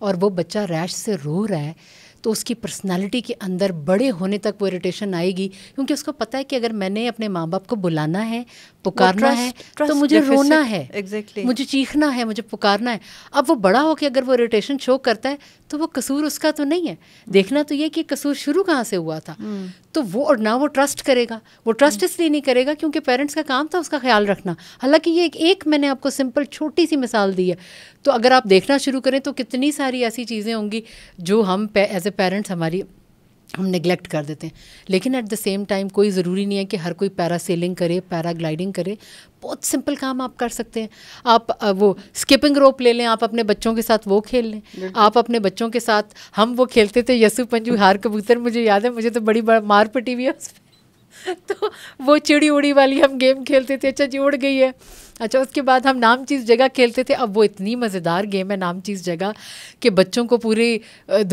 और वो बच्चा रैश से रो रहा है तो उसकी पर्सनालिटी के अंदर बड़े होने तक वो इरिटेशन आएगी क्योंकि उसको पता है कि अगर मैंने अपने माँ बाप को बुलाना है पुकारना trust, है तो trust तो मुझे रोना है exactly. मुझे चीखना है मुझे पुकारना है अब वो बड़ा होकर अगर वो इरिटेशन शो करता है तो वो कसूर उसका तो नहीं है देखना तो ये कि कसूर शुरू कहाँ से हुआ था तो वो और ना वो ट्रस्ट करेगा वो ट्रस्ट इसलिए नहीं करेगा क्योंकि पेरेंट्स का काम था उसका ख्याल रखना हालांकि ये एक, एक मैंने आपको सिंपल छोटी सी मिसाल दी है तो अगर आप देखना शुरू करें तो कितनी सारी ऐसी चीज़ें होंगी जो हम एज ए पेरेंट्स हमारी हम निगलेक्ट कर देते हैं लेकिन एट द सेम टाइम कोई ज़रूरी नहीं है कि हर कोई पैरा सेलिंग करे पैरा ग्लाइडिंग करे बहुत सिंपल काम आप कर सकते हैं आप वो स्किपिंग रोप ले लें आप अपने बच्चों के साथ वो खेल लें आप अपने बच्चों के साथ हम वो खेलते थे यसु पंजू हार कबूतर मुझे याद है मुझे तो बड़ी बड़ा मार पटी हुई है उस (laughs) तो वो चिड़ी उड़ी वाली हम गेम खेलते थे अच्छा जी उड़ गई है अच्छा उसके बाद हम नाम चीज़ जगह खेलते थे अब वो इतनी मज़ेदार गेम है नाम चीज़ जगह कि बच्चों को पूरी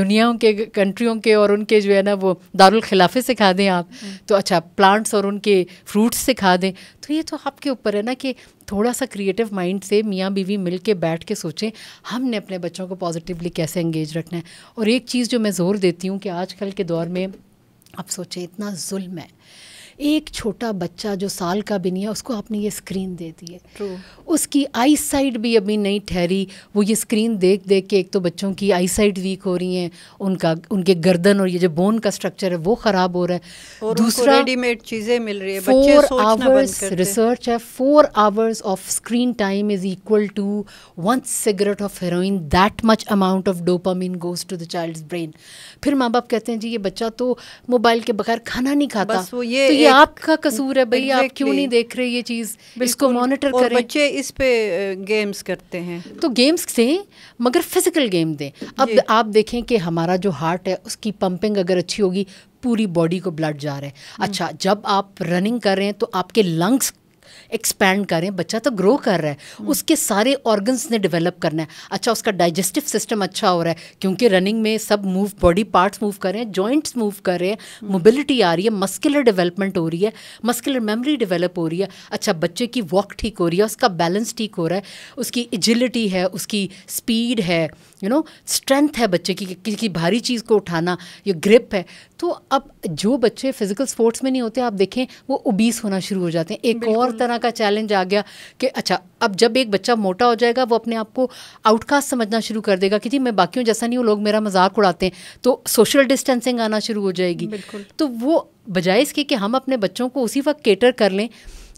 दुनिया के कंट्रियों के और उनके जो है ना वो खिलाफे सिखा दें आप हम्म। तो अच्छा प्लांट्स और उनके फ्रूट्स सिखा दें तो ये तो आपके ऊपर है ना कि थोड़ा सा क्रिएटिव माइंड से मियाँ बीवी मिल के बैठ के सोचें हमने अपने बच्चों को पॉजिटिवली कैसे एंगेज रखना है और एक चीज़ जो मैं ज़ोर देती हूँ कि आजकल के दौर में आप सोचें इतना जुल्म है एक छोटा बच्चा जो साल का भी नहीं है उसको आपने ये स्क्रीन दे दी है उसकी आई साइड भी अभी नहीं ठहरी वो ये स्क्रीन देख देख के एक तो बच्चों की आई साइड वीक हो रही है उनका उनके गर्दन और ये जो बोन का स्ट्रक्चर है वो ख़राब हो रहा है और दूसरा रेडीमेड चीज़ें मिल रही है फोर आवर्स रिसर्च है four hours of screen time is equal to one cigarette of heroin that much amount of dopamine goes to the child brain फिर माँ बाप कहते हैं जी ये बच्चा तो मोबाइल के बगैर खाना नहीं खाता तो ये आपका कसूर है भाई exactly. आप क्यों नहीं देख रहे ये चीज़ इसको मॉनिटर करें बच्चे इस पे गेम्स करते हैं तो गेम्स से मगर फिजिकल गेम दें अब आप देखें कि हमारा जो हार्ट है उसकी पंपिंग अगर अच्छी होगी पूरी बॉडी को ब्लड जा रहा है हम्म। अच्छा जब आप रनिंग कर रहे हैं तो आपके लंग्स एक्सपैंड कर रहे हैं बच्चा तो ग्रो कर रहा है हम्म। उसके सारे ऑर्गन्स ने डेवलप करना है अच्छा उसका डाइजेस्टिव सिस्टम अच्छा हो रहा है क्योंकि रनिंग में सब मूव बॉडी पार्ट्स मूव कर रहे हैं जॉइंट्स मूव कर रहे हैं मोबिलिटी हम्म। आ रही है मस्कुलर डेवलपमेंट हो रही है मस्कुलर मेमोरी डेवलप हो रही है अच्छा बच्चे की वॉक ठीक हो रही है उसका बैलेंस ठीक हो रहा है उसकी एजिलिटी है उसकी स्पीड है यू नो स्ट्रेंथ है बच्चे की किसी भारी चीज़ को उठाना ये ग्रिप है तो अब जो बच्चे फिजिकल स्पोर्ट्स में नहीं होते आप देखें वो उबीस होना शुरू हो जाते हैं एक और तरह का चैलेंज आ गया कि अच्छा अब जब एक बच्चा मोटा हो जाएगा वो अपने आप को आउटकास्ट समझना शुरू कर देगा कि जी मैं बाकियों जैसा नहीं हूँ लोग मेरा मजाक उड़ाते हैं तो सोशल डिस्टेंसिंग आना शुरू हो जाएगी तो वो बजाय इसके कि हम अपने बच्चों को उसी वक्त केटर कर लें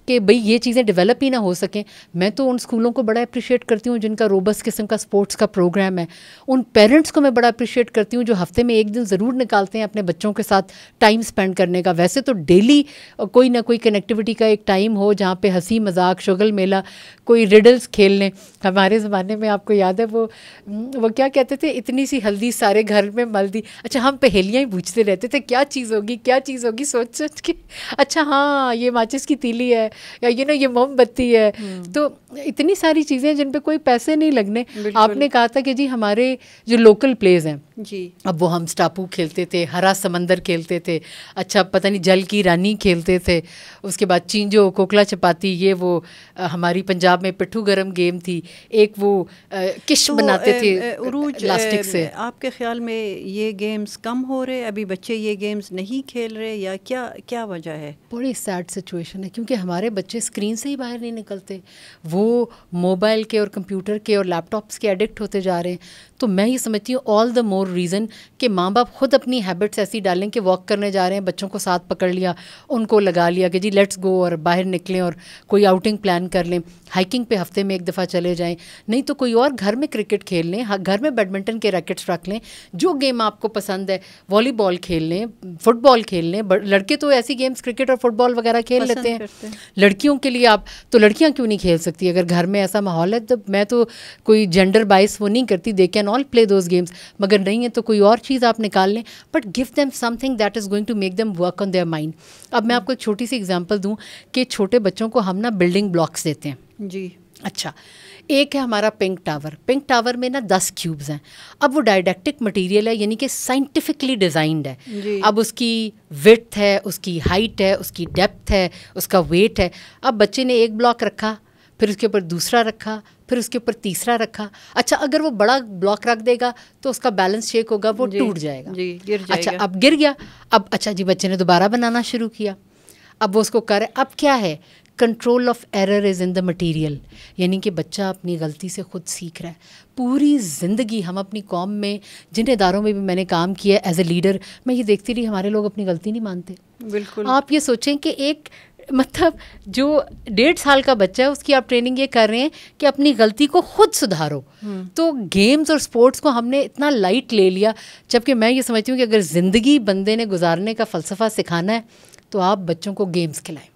कि भाई ये चीज़ें डेवलप ही ना हो सकें मैं तो उन स्कूलों को बड़ा अप्रिशिएट करती हूँ जिनका रोबस किस्म का स्पोर्ट्स का प्रोग्राम है उन पेरेंट्स को मैं बड़ा अप्रिशिएट करती हूँ जो हफ्ते में एक दिन ज़रूर निकालते हैं अपने बच्चों के साथ टाइम स्पेंड करने का वैसे तो डेली कोई ना कोई कनेक्टिविटी का एक टाइम हो जहाँ पर हंसी मजाक शुगल मेला कोई रिडल्स खेल लें हमारे ज़माने में आपको याद है वो वो क्या कहते थे इतनी सी हल्दी सारे घर में मल दी अच्छा हम पहेलियाँ ही पूछते रहते थे क्या चीज़ होगी क्या चीज़ होगी सोच सोच के अच्छा हाँ ये माचिस की तीली है या यू नो ये मोमबत्ती है हम्म। तो इतनी सारी चीज़ें जिन पे कोई पैसे नहीं लगने आपने कहा था कि जी हमारे जो लोकल प्लेज हैं जी अब वो हम स्टापू खेलते थे हरा समंदर खेलते थे अच्छा पता नहीं जल की रानी खेलते थे उसके बाद चींजो कोकला चपाती ये वो आ, हमारी पंजाब में पिट्ठू गरम गेम थी एक वो किश तो, बनाते ए, थे प्लास्टिक से आपके ख्याल में ये गेम्स कम हो रहे अभी बच्चे ये गेम्स नहीं खेल रहे या क्या क्या वजह है बड़ी सैड सिचुएशन है क्योंकि हमारे हमारे बच्चे स्क्रीन से ही बाहर नहीं निकलते वो मोबाइल के और कंप्यूटर के और लैपटॉप्स के एडिक्ट होते जा रहे हैं तो मैं ये समझती हूँ ऑल द मोर रीज़न कि माँ बाप खुद अपनी हैबिट्स ऐसी डालें कि वॉक करने जा रहे हैं बच्चों को साथ पकड़ लिया उनको लगा लिया कि जी लेट्स गो और बाहर निकलें और कोई आउटिंग प्लान कर लें हाइकिंग पे हफ्ते में एक दफ़ा चले जाएं नहीं तो कोई और घर में क्रिकेट खेल लें हाँ, घर में बैडमिंटन के रैकेट्स रख लें जो गेम आपको पसंद है वॉलीबॉल खेल लें फुटबॉल खेल लें लड़के तो ऐसी गेम्स क्रिकेट और फुटबॉल वगैरह खेल लेते हैं लड़कियों के लिए आप तो लड़कियाँ क्यों नहीं खेल सकती अगर घर में ऐसा माहौल है तो मैं तो कोई जेंडर बाइस वो नहीं करती they can all play those games मगर नहीं है तो कोई और चीज़ आप निकाल लें but give them something that is going to make them work on their mind अब मैं आपको एक छोटी सी एग्जाम्पल दूँ कि छोटे बच्चों को हम ना बिल्डिंग ब्लॉक्स देते हैं जी अच्छा एक है हमारा पिंक टावर पिंक टावर में ना दस क्यूब्स हैं अब वो डायडेक्टिक मटेरियल है यानी कि साइंटिफिकली डिज़ाइंड है अब उसकी विथ है उसकी हाइट है उसकी डेप्थ है उसका वेट है अब बच्चे ने एक ब्लॉक रखा फिर उसके ऊपर दूसरा रखा फिर उसके ऊपर तीसरा रखा अच्छा अगर वो बड़ा ब्लॉक रख देगा तो उसका बैलेंस शेक होगा वो टूट जाएगा जी गिर अच्छा, जाएगा अच्छा अब गिर गया अब अच्छा जी बच्चे ने दोबारा बनाना शुरू किया अब वो उसको कर अब क्या है control of error is in the material यानी कि बच्चा अपनी गलती से खुद सीख रहा है पूरी ज़िंदगी हम अपनी कॉम में जिन इदारों में भी मैंने काम किया एज ए लीडर मैं ये देखती रही हमारे लोग अपनी गलती नहीं मानते बिल्कुल आप ये सोचें कि एक मतलब जो डेढ़ साल का बच्चा है उसकी आप ट्रेनिंग ये कर रहे हैं कि अपनी गलती को खुद सुधारो हम्म। तो गेम्स और स्पोर्ट्स को हमने इतना लाइट ले लिया जबकि मैं ये समझती हूँ कि अगर ज़िंदगी बंदे ने गुजारने का फ़लसफ़ा सिखाना है तो आप बच्चों को गेम्स खिलाएं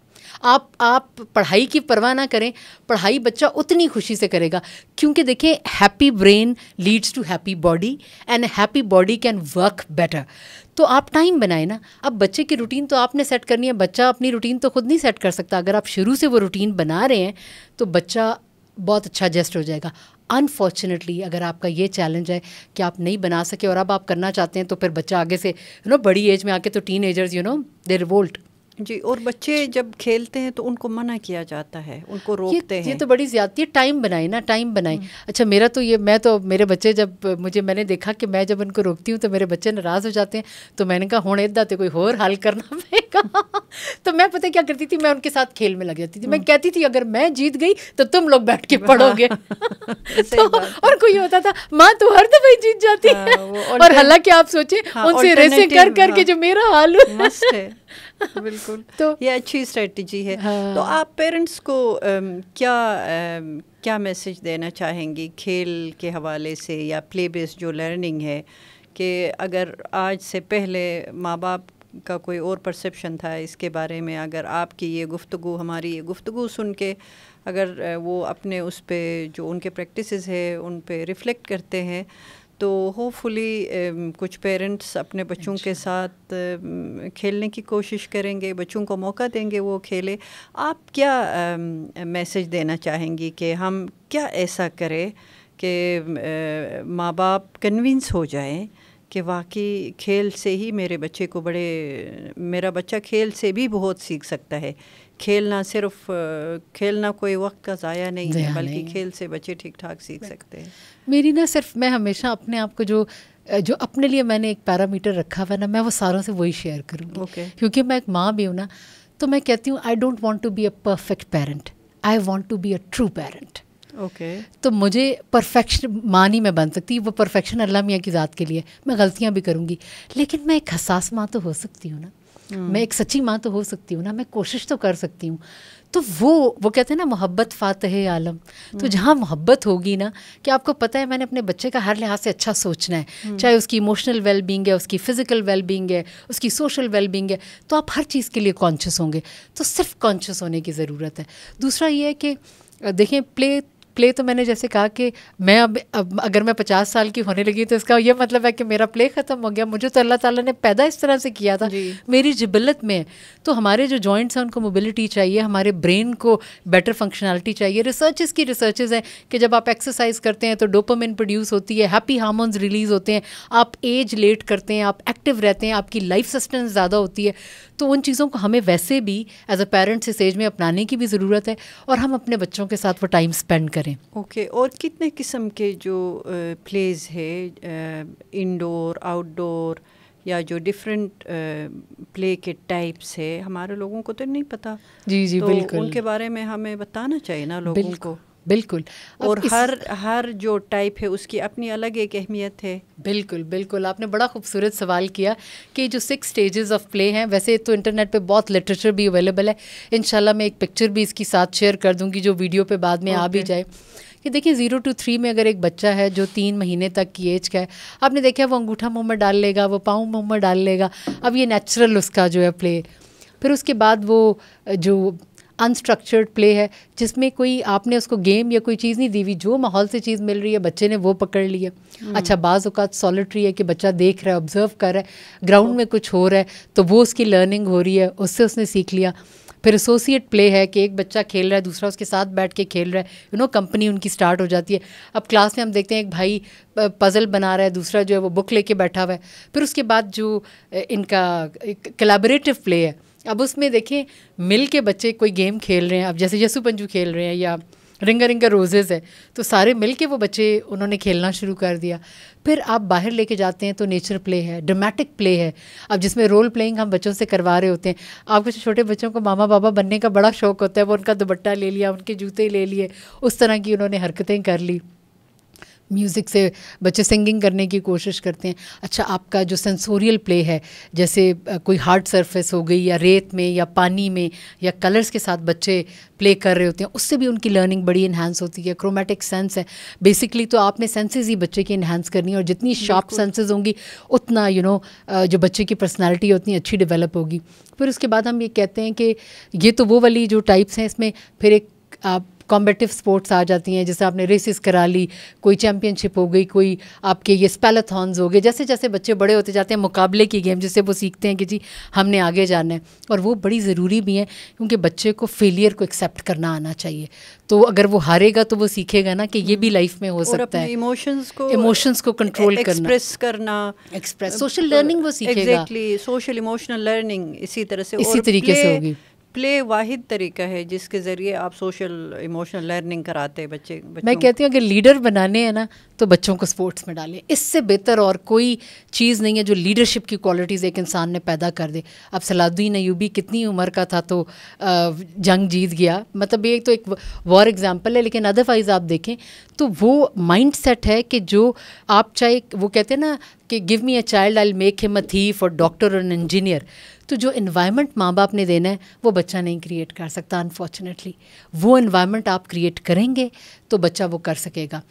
आप आप पढ़ाई की परवाह ना करें पढ़ाई बच्चा उतनी खुशी से करेगा क्योंकि देखिए happy brain leads to happy body and happy body can work better तो आप टाइम बनाए ना अब बच्चे की रूटीन तो आपने सेट करनी है बच्चा अपनी रूटीन तो खुद नहीं सेट कर सकता अगर आप शुरू से वो रूटीन बना रहे हैं तो बच्चा बहुत अच्छा एडजस्ट हो जाएगा अनफॉर्चुनेटली अगर आपका ये चैलेंज है कि आप नहीं बना सके और अब आप करना चाहते हैं तो फिर बच्चा आगे से यू नो बड़ी एज में आके तो teenagers you know they revolt जी और बच्चे जब खेलते हैं तो उनको मना किया जाता है उनको रोकते ये, हैं ये तो बड़ी ज्यादा टाइम बनाए ना टाइम बनाए हम्म। अच्छा मेरा तो ये मैं तो मेरे बच्चे जब मुझे मैंने देखा कि मैं जब उनको रोकती हूँ तो मेरे बच्चे नाराज़ हो जाते हैं तो मैंने कहा हूँ इदा तो कोई होर हल करना (laughs) पड़ेगा तो मैं पता क्या करती थी मैं उनके साथ खेल में लग जाती थी मैं हम्म। कहती थी अगर मैं जीत गई तो तुम लोग बैठ के (laughs) हाँ। पढ़ोगे (laughs) तो और कोई होता था माँ तो हर दफा जीत जाती हाँ, है और हालांकि आप सोचे हाँ, उनसे रेसें कर करके जो मेरा हाल है (laughs) बिल्कुल तो ये अच्छी स्ट्रेटजी है हाँ। तो आप पेरेंट्स को um, क्या um, क्या मैसेज देना चाहेंगी खेल के हवाले से या प्ले बेस्ड जो लर्निंग है कि अगर आज से पहले माँ बाप का कोई और परसेप्शन था इसके बारे में अगर आपकी ये गुफ्तु हमारी ये गुफ्तु सुन के अगर वो अपने उस पर जो उनके प्रैक्टिसेस है उन पर रिफ़्लेक्ट करते हैं तो होपफुली um, कुछ पेरेंट्स अपने बच्चों के अच्छा। साथ um, खेलने की कोशिश करेंगे बच्चों को मौका देंगे वो खेले आप क्या मैसेज um, देना चाहेंगी कि हम क्या ऐसा करें कि माँ बाप कन्विंस हो जाएं कि वाकई खेल से ही मेरे बच्चे को बड़े मेरा बच्चा खेल से भी बहुत सीख सकता है खेलना सिर्फ खेलना कोई वक्त का ज़ाया नहीं है बल्कि खेल से बच्चे ठीक ठाक सीख सकते हैं मेरी ना सिर्फ मैं हमेशा अपने आप को जो जो अपने लिए मैंने एक पैरामीटर रखा हुआ ना मैं वो सारों से वही शेयर करूँगी okay. क्योंकि मैं एक माँ भी हूँ ना तो मैं कहती हूँ I don't want to be a perfect parent I want to be a true parent okay तो मुझे परफेक्शन माँ नहीं मैं बन सकती वो परफेक्शन अल्लाह मियाँ की ज़ात के लिए मैं गलतियाँ भी करूँगी लेकिन मैं एक हसास माँ तो हो सकती हूँ ना हम्म। मैं एक सच्ची माँ तो हो सकती हूँ ना मैं कोशिश तो कर सकती हूँ तो वो वो कहते हैं ना मोहब्बत फातह आलम तो हम्म। जहाँ मोहब्बत होगी ना कि आपको पता है मैंने अपने बच्चे का हर लिहाज से अच्छा सोचना है हम्म। चाहे उसकी इमोशनल वेलबींग है उसकी फिजिकल वेलबींग है उसकी सोशल वेलबींग है तो आप हर चीज़ के लिए कॉन्शियस होंगे तो सिर्फ कॉन्शियस होने की ज़रूरत है दूसरा ये है कि देखें प्ले प्ले तो मैंने जैसे कहा कि मैं अब, अब अगर मैं पचास साल की होने लगी तो इसका यह मतलब है कि मेरा प्ले ख़त्म हो गया मुझे तो अल्लाह ताला ने पैदा इस तरह से किया था मेरी जिबलत में तो हमारे जो जॉइंट्स हैं उनको मोबिलिटी चाहिए हमारे ब्रेन को बेटर फंक्शनैलिटी चाहिए रिसर्चेस की रिसर्चेस हैं कि जब आप एक्सरसाइज करते हैं तो डोपोमिन प्रोड्यूस होती है हैप्पी हार्मोन्स रिलीज़ होते हैं आप एज लेट करते हैं आप एक्टिव रहते हैं आपकी लाइफ सस्टेंस ज़्यादा होती है तो उन चीज़ों को हमें वैसे भी एज अ पेरेंट्स इस एज में अपनाने की भी ज़रूरत है और हम अपने बच्चों के साथ वो टाइम स्पेंड करें करें ओके okay, और कितने किस्म के जो प्लेज है इंडोर आउटडोर या जो डिफरेंट प्ले के टाइप्स है हमारे लोगों को तो नहीं पता जी जी तो बिल्कुल उनके बारे में हमें बताना चाहिए ना लोगों को बिल्कुल और इस... हर हर जो टाइप है उसकी अपनी अलग एक अहमियत है बिल्कुल बिल्कुल आपने बड़ा खूबसूरत सवाल किया कि जो सिक्स स्टेजेस ऑफ प्ले हैं वैसे तो इंटरनेट पे बहुत लिटरेचर भी अवेलेबल है इन मैं एक पिक्चर भी इसकी साथ शेयर कर दूँगी जो वीडियो पे बाद में okay. आ भी जाए कि देखिए ज़ीरो टू थ्री में अगर एक बच्चा है जो तीन महीने तक की एज का है आपने देखा वो अंगूठा मुँह में डाल लेगा वो पाँव मुँह में डाल लेगा अब ये नेचुरल उसका जो है प्ले फिर उसके बाद वो जो अनस्ट्रक्चर्ड प्ले है जिसमें कोई आपने उसको गेम या कोई चीज़ नहीं दी हुई जो माहौल से चीज़ मिल रही है बच्चे ने वो पकड़ लिया हम्म। अच्छा बाज़ अवत सॉलिट्री है कि बच्चा देख रहा है ऑब्जर्व कर रहा है ग्राउंड में कुछ हो रहा है तो वो उसकी लर्निंग हो रही है उससे उसने सीख लिया फिर एसोसिएट प्ले है कि एक बच्चा खेल रहा है दूसरा उसके साथ बैठ के खेल रहा है यू नो कंपनी उनकी स्टार्ट हो जाती है अब क्लास में हम देखते हैं एक भाई पज़ल बना रहा है दूसरा जो है वो बुक लेके बैठा हुआ है फिर उसके बाद जो इनका कलेबरेटिव प्ले है अब उसमें देखें मिल के बच्चे कोई गेम खेल रहे हैं अब जैसे यसु पंजू खेल रहे हैं या रिंगा रिंगा रोजेज़ है तो सारे मिल के वो बच्चे उन्होंने खेलना शुरू कर दिया फिर आप बाहर लेके जाते हैं तो नेचर प्ले है ड्रामेटिक प्ले है अब जिसमें रोल प्लेइंग हम बच्चों से करवा रहे होते हैं आप कुछ छोटे बच्चों को मामा बाबा बनने का बड़ा शौक होता है वो उनका दुपट्टा ले लिया उनके जूते ले लिए उस तरह की उन्होंने हरकतें कर ली म्यूज़िक से बच्चे सिंगिंग करने की कोशिश करते हैं अच्छा आपका जो सेंसोरियल प्ले है जैसे कोई हार्ड सरफेस हो गई या रेत में या पानी में या कलर्स के साथ बच्चे प्ले कर रहे होते हैं उससे भी उनकी लर्निंग बड़ी इन्हांस होती है क्रोमेटिक सेंस है बेसिकली तो आपने सेंसेज ही बच्चे की इन्हांस करनी है और जितनी शार्प सेंसेज होंगी उतना यू you नो know, जो बच्चे की पर्सनैलिटी है उतनी अच्छी डिवेलप होगी फिर उसके बाद हम ये कहते हैं कि ये तो वो वाली जो टाइप्स हैं इसमें फिर एक आप कॉम्बेटिव स्पोर्ट्स आ जाती हैं जैसे आपने रेसिस करा ली कोई चैम्पियनशिप हो गई कोई आपके ये स्पेलाथॉन्स हो गए जैसे जैसे बच्चे बड़े होते जाते हैं मुकाबले की गेम जिससे वो सीखते हैं कि जी हमने आगे जाना है और वो बड़ी ज़रूरी भी है क्योंकि बच्चे को फेलियर को एक्सेप्ट करना आना चाहिए तो अगर वो हारेगा तो वो सीखेगा ना कि ये भी लाइफ हम्म। में हो सकता है इमोशंस को इमोशंस को कंट्रोल e-, करना एक्सप्रेस करना एक्सप्रेस सोशल लर्निंग वो सीखेगा सोशल इमोशनल लर्निंग इसी तरह से इसी तरीके से होगी प्ले वाहिद तरीका है जिसके ज़रिए आप सोशल इमोशनल लर्निंग कराते हैं बच्चे मैं कहती हूँ अगर लीडर बनाने हैं ना तो बच्चों को स्पोर्ट्स में डालें इससे बेहतर और कोई चीज़ नहीं है जो लीडरशिप की क्वालिटीज़ एक इंसान ने पैदा कर दे अब सलादुद्दीन यूबी कितनी उम्र का था तो जंग जीत गया मतलब ये तो एक वॉर एग्ज़ाम्पल है लेकिन अदरवाइज़ आप देखें तो वो माइंड है कि जो आप चाहे वो कहते हैं ना कि give me a child I make him a thief और डॉक्टर और इंजीनियर तो जो इन्वायरमेंट माँ बाप ने देना है वो बच्चा नहीं क्रिएट कर सकता अनफॉर्चुनेटली वो इन्वायरमेंट आप क्रिएट करेंगे तो बच्चा वो कर सकेगा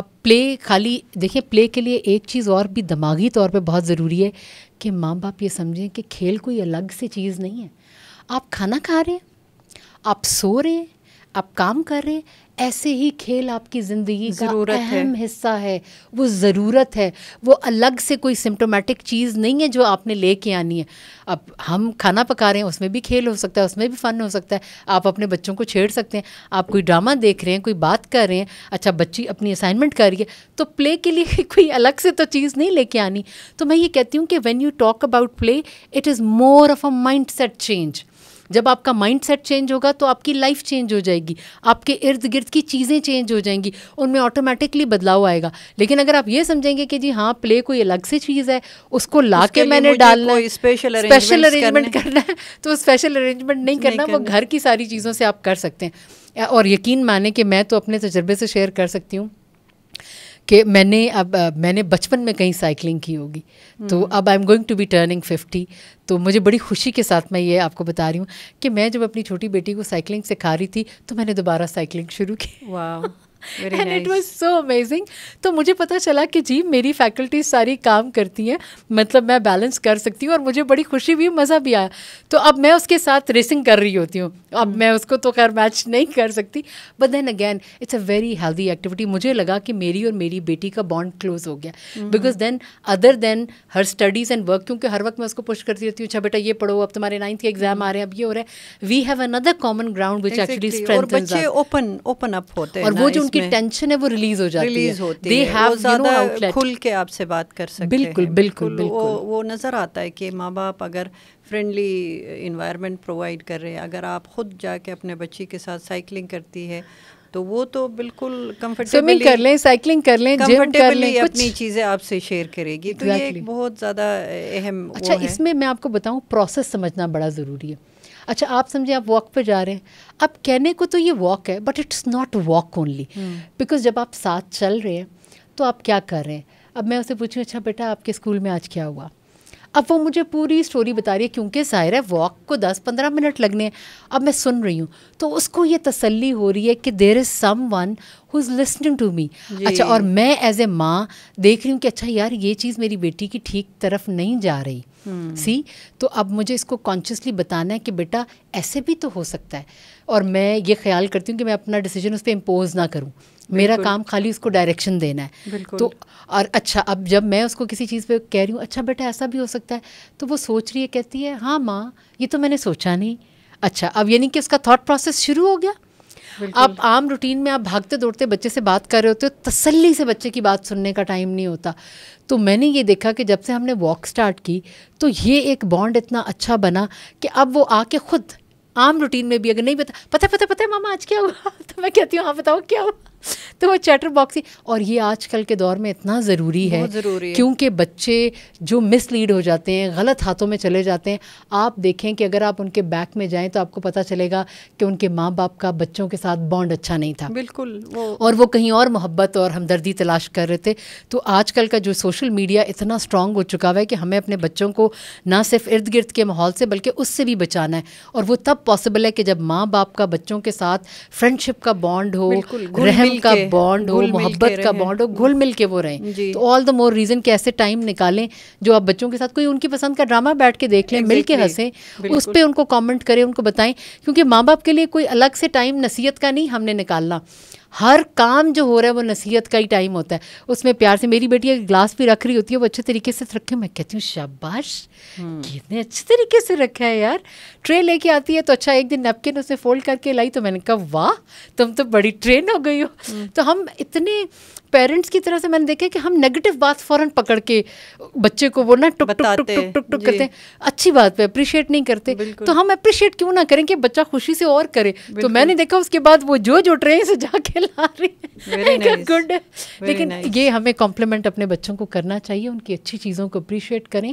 अब प्ले खाली देखिए प्ले के लिए एक चीज़ और भी दिमागी तौर पे बहुत ज़रूरी है कि माँ बाप ये समझें कि खेल कोई अलग से चीज़ नहीं है आप खाना खा रहे हैं आप सो रहे हैं आप काम कर रहे हैं ऐसे ही खेल आपकी ज़िंदगी का अहम है। हिस्सा है वो ज़रूरत है वो अलग से कोई सिम्टोमेटिक चीज़ नहीं है जो आपने लेके आनी है अब हम खाना पका रहे हैं उसमें भी खेल हो सकता है उसमें भी फ़न हो सकता है आप अपने बच्चों को छेड़ सकते हैं आप कोई ड्रामा देख रहे हैं कोई बात कर रहे हैं अच्छा बच्ची अपनी असाइनमेंट कर रही है तो प्ले के लिए (laughs) कोई अलग से तो चीज़ नहीं लेके आनी तो मैं ये कहती हूँ कि when you talk about play it is more of a mindset change जब आपका माइंड सेट चेंज होगा तो आपकी लाइफ चेंज हो जाएगी आपके इर्द गिर्द की चीज़ें चेंज हो जाएंगी उनमें ऑटोमेटिकली बदलाव आएगा लेकिन अगर आप ये समझेंगे कि जी हाँ प्ले कोई अलग से चीज़ है उसको ला के मैंने डालना स्पेशल स्पेशल अरेंजमेंट करना है तो स्पेशल अरेंजमेंट नहीं करना वो घर की सारी चीज़ों से आप कर सकते हैं और यकीन माने कि मैं तो अपने तजर्बे से शेयर कर सकती हूँ कि मैंने अब मैंने बचपन में कहीं साइकिलिंग की होगी तो हम्म। अब I am going to be turning fifty तो मुझे बड़ी खुशी के साथ मैं ये आपको बता रही हूँ कि मैं जब अपनी छोटी बेटी को साइकिलिंग सिखा रही थी तो मैंने दोबारा साइकिलिंग शुरू की वाह (laughs) and it was so amazing तो मुझे पता चला कि जी मेरी फैकल्टीज सारी काम करती हैं मतलब मैं बैलेंस कर सकती हूँ और मुझे बड़ी खुशी भी मज़ा भी आया तो अब मैं उसके साथ रेसिंग कर रही होती हूँ अब मैं उसको तो खैर मैच नहीं कर सकती but then again it's a very healthy activity मुझे लगा कि मेरी और मेरी बेटी का बॉन्ड क्लोज हो गया because then other than her studies and work क्योंकि हर वक्त मैं उसको पुश करती रहती हूँ अच्छा बेटा ये पढ़ो अब तुम्हारे नाइन्थ के एग्जाम आ रहे हैं अब ये हो रहा है we have another common ground which actually strengthens बच्चे ओपन ओपन अप होते हैं और वो जो उनकी टेंशन है वो रिलीज हो जाती रिलीज होती दे ज्यादा खुल के आपसे बात कर सकते बिल्कुल बिल्कुल बिल्कुल वो नज़र आता है कि माँ बाप अगर फ्रेंडली इन्वायरमेंट प्रोवाइड कर रहे हैं अगर आप खुद जाके अपने बच्ची के साथ साइकिलिंग करती है तो वो तो बिल्कुल स्विमिंग कर लें साइकिलिंग कर लें जिम कर लें अपनी चीज़ें आपसे शेयर करेगी exactly. तो ये एक बहुत ज़्यादा अहम अच्छा इसमें मैं आपको बताऊँ प्रोसेस समझना बड़ा ज़रूरी है अच्छा आप समझे आप वॉक पे जा रहे हैं अब कहने को तो ये वॉक है but it's not walk only because जब आप साथ चल रहे हैं तो आप क्या कर रहे हैं अब मैं उसे पूछूँ अच्छा बेटा आपके स्कूल में आज क्या हुआ अब वो मुझे पूरी स्टोरी बता रही है क्योंकि ज़ाहिर है वॉक को 10-15 मिनट लगने अब मैं सुन रही हूँ तो उसको ये तसल्ली हो रही है कि there is someone who is listening to me अच्छा और मैं एज ए माँ देख रही हूँ कि अच्छा यार ये चीज़ मेरी बेटी की ठीक तरफ नहीं जा रही सी हम्म। तो अब मुझे इसको कॉन्शियसली बताना है कि बेटा ऐसे भी तो हो सकता है और मैं ये ख्याल करती हूँ कि मैं अपना डिसीजन उस पर इम्पोज़ ना करूँ मेरा काम खाली उसको डायरेक्शन देना है तो और अच्छा अब जब मैं उसको किसी चीज़ पे कह रही हूँ अच्छा बेटा ऐसा भी हो सकता है तो वो सोच रही है कहती है हाँ माँ ये तो मैंने सोचा नहीं अच्छा अब यानी कि उसका थाट प्रोसेस शुरू हो गया आप आम रूटीन में आप भागते दौड़ते बच्चे से बात कर रहे होते हो तसल्ली से बच्चे की बात सुनने का टाइम नहीं होता तो मैंने ये देखा कि जब से हमने वॉक स्टार्ट की तो ये एक बॉन्ड इतना अच्छा बना कि अब वो आके खुद आम रूटीन में भी अगर नहीं बता पता पता पता है मामा आज क्या हुआ (laughs) तो मैं कहती हूँ हाँ बताओ क्या हुआ (laughs) तो वो चैटर बॉक्स ही और ये आजकल के दौर में इतना ज़रूरी है क्योंकि बच्चे जो मिसलीड हो जाते हैं गलत हाथों में चले जाते हैं आप देखें कि अगर आप उनके बैक में जाएं तो आपको पता चलेगा कि उनके माँ बाप का बच्चों के साथ बॉन्ड अच्छा नहीं था बिल्कुल वो और वो कहीं और मोहब्बत और हमदर्दी तलाश कर रहे थे तो आजकल का जो सोशल मीडिया इतना स्ट्रांग हो चुका हुआ है कि हमें अपने बच्चों को ना सिर्फ इर्द गिर्द के माहौल से बल्कि उससे भी बचाना है और वो तब पॉसिबल है कि जब माँ बाप का बच्चों के साथ फ्रेंडशिप का बॉन्ड हो रहम का बॉन्ड हो मोहब्बत का बॉन्ड हो घुल मिल के वो रहे तो ऑल द मोर रीजन के ऐसे टाइम निकालें जो आप बच्चों के साथ कोई उनकी पसंद का ड्रामा बैठ के देख लें मिल के हंसे उस पर उनको कॉमेंट करें उनको बताएं क्योंकि माँ बाप के लिए कोई अलग से टाइम नसीहत का नहीं हमने निकालना हर काम जो हो रहा है वो नसीहत का ही टाइम होता है उसमें प्यार से मेरी बेटी एक ग्लास भी रख रही होती है वो अच्छे तरीके से रखे मैं कहती हूँ शाबाश हम्म। कितने अच्छे तरीके से रखा है यार ट्रे लेके आती है तो अच्छा एक दिन नैपकिन उसने फोल्ड करके लाई तो मैंने कहा वाह तुम तो बड़ी ट्रेन हो गई हो हम्म। तो हम इतने पेरेंट्स की तरह से मैंने देखा कि हम नेगेटिव बात फ़ौरन पकड़ के बच्चे को वो ना टुक टुक टुक टुक टुक टुक करते हैं अच्छी बात पे अप्रिशिएट नहीं करते तो हम अप्रिशिएट क्यों ना करें कि बच्चा खुशी से और करे तो मैंने देखा उसके बाद वो जो जो ट्रेन से जाके ला रही है गुड लेकिन ये हमें कॉम्प्लीमेंट अपने बच्चों को करना चाहिए उनकी अच्छी चीज़ों को अप्रिशिएट करें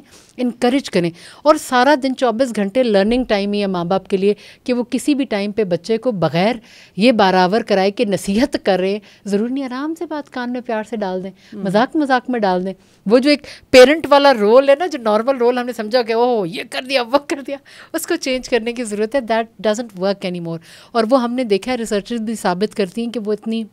इनक्रेज करें और सारा दिन चौबीस घंटे लर्निंग टाइम ही है माँ बाप के लिए कि वो किसी भी टाइम पर बच्चे को बगैर ये बारावर कराए कि नसीहत करें ज़रूरी नहीं आराम से बात कान सामने प्यार से डाल दें मजाक मजाक में डाल दें वो जो एक पेरेंट वाला रोल है ना जो नॉर्मल रोल हमने समझा कि ओह ये कर दिया वो कर दिया उसको चेंज करने की ज़रूरत है that doesn't work anymore और वो हमने देखा है रिसर्च भी साबित करती हैं कि वो इतनी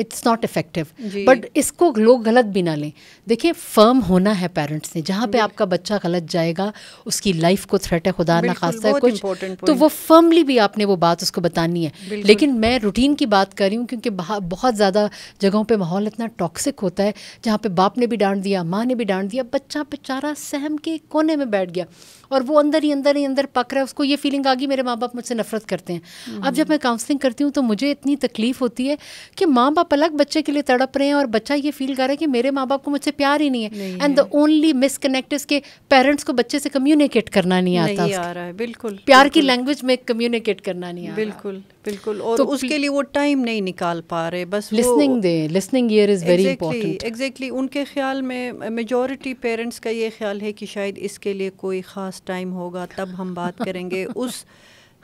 इट्स नॉट इफेक्टिव बट इसको लोग गलत भी ना लें देखिए फर्म होना है पेरेंट्स ने जहाँ पे आपका बच्चा गलत जाएगा उसकी लाइफ को थ्रेट है खुदा ना खासा है कुछ तो वो फर्मली भी आपने वो बात उसको बतानी है लेकिन मैं रूटीन की बात कर रही हूँ क्योंकि बहुत ज़्यादा जगहों पर माहौल इतना टॉक्सिक होता है जहाँ पर बाप ने भी डांट दिया माँ ने भी डांट दिया बच्चा बेचारा सहम के कोने में बैठ गया और वो अंदर ही अंदर ही अंदर पक रहा है उसको ये फीलिंग आ गई मेरे माँ बाप मुझसे नफरत करते हैं अब हम्म। जब मैं काउंसलिंग करती हूँ तो मुझे इतनी तकलीफ होती है कि माँ बाप अलग बच्चे के लिए तड़प रहे हैं और बच्चा ये फील कर रहा है कि मेरे माँ बाप को मुझसे प्यार ही नहीं है and the only misconnect is के पेरेंट्स को बच्चे से कम्युनिकेट करना नहीं आता बिल्कुल प्यार की लैंग्वेज में कम्युनिकेट करना नहीं आता बिल्कुल बिल्कुल और तो उसके लिए वो टाइम नहीं निकाल पा रहे बस listening the listening ear is very important exactly उनके ख्याल में मेजॉरिटी पेरेंट्स का ये ख्याल है कि शायद इसके लिए कोई ख़ास टाइम होगा तब हम बात (laughs) करेंगे उस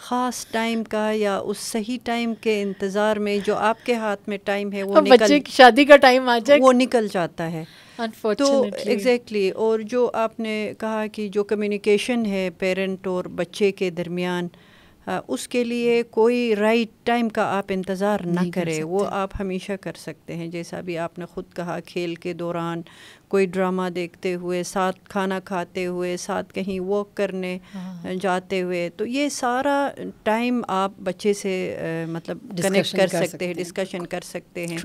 ख़ास टाइम का या उस सही टाइम के इंतज़ार में जो आपके हाथ में टाइम है वो बच्चे की शादी का टाइम आ जाए वो निकल जाता है तो एग्जैक्टली exactly, और जो आपने कहा कि जो कम्युनिकेशन है पेरेंट और बच्चे के दरमियान उसके लिए कोई राइट टाइम का आप इंतज़ार ना करें कर वो आप हमेशा कर सकते हैं जैसा भी आपने ख़ुद कहा खेल के दौरान कोई ड्रामा देखते हुए साथ खाना खाते हुए साथ कहीं वॉक करने हाँ। जाते हुए तो ये सारा टाइम आप बच्चे से आ, मतलब कनेक्ट कर, कर सकते हैं डिस्कशन कर सकते हैं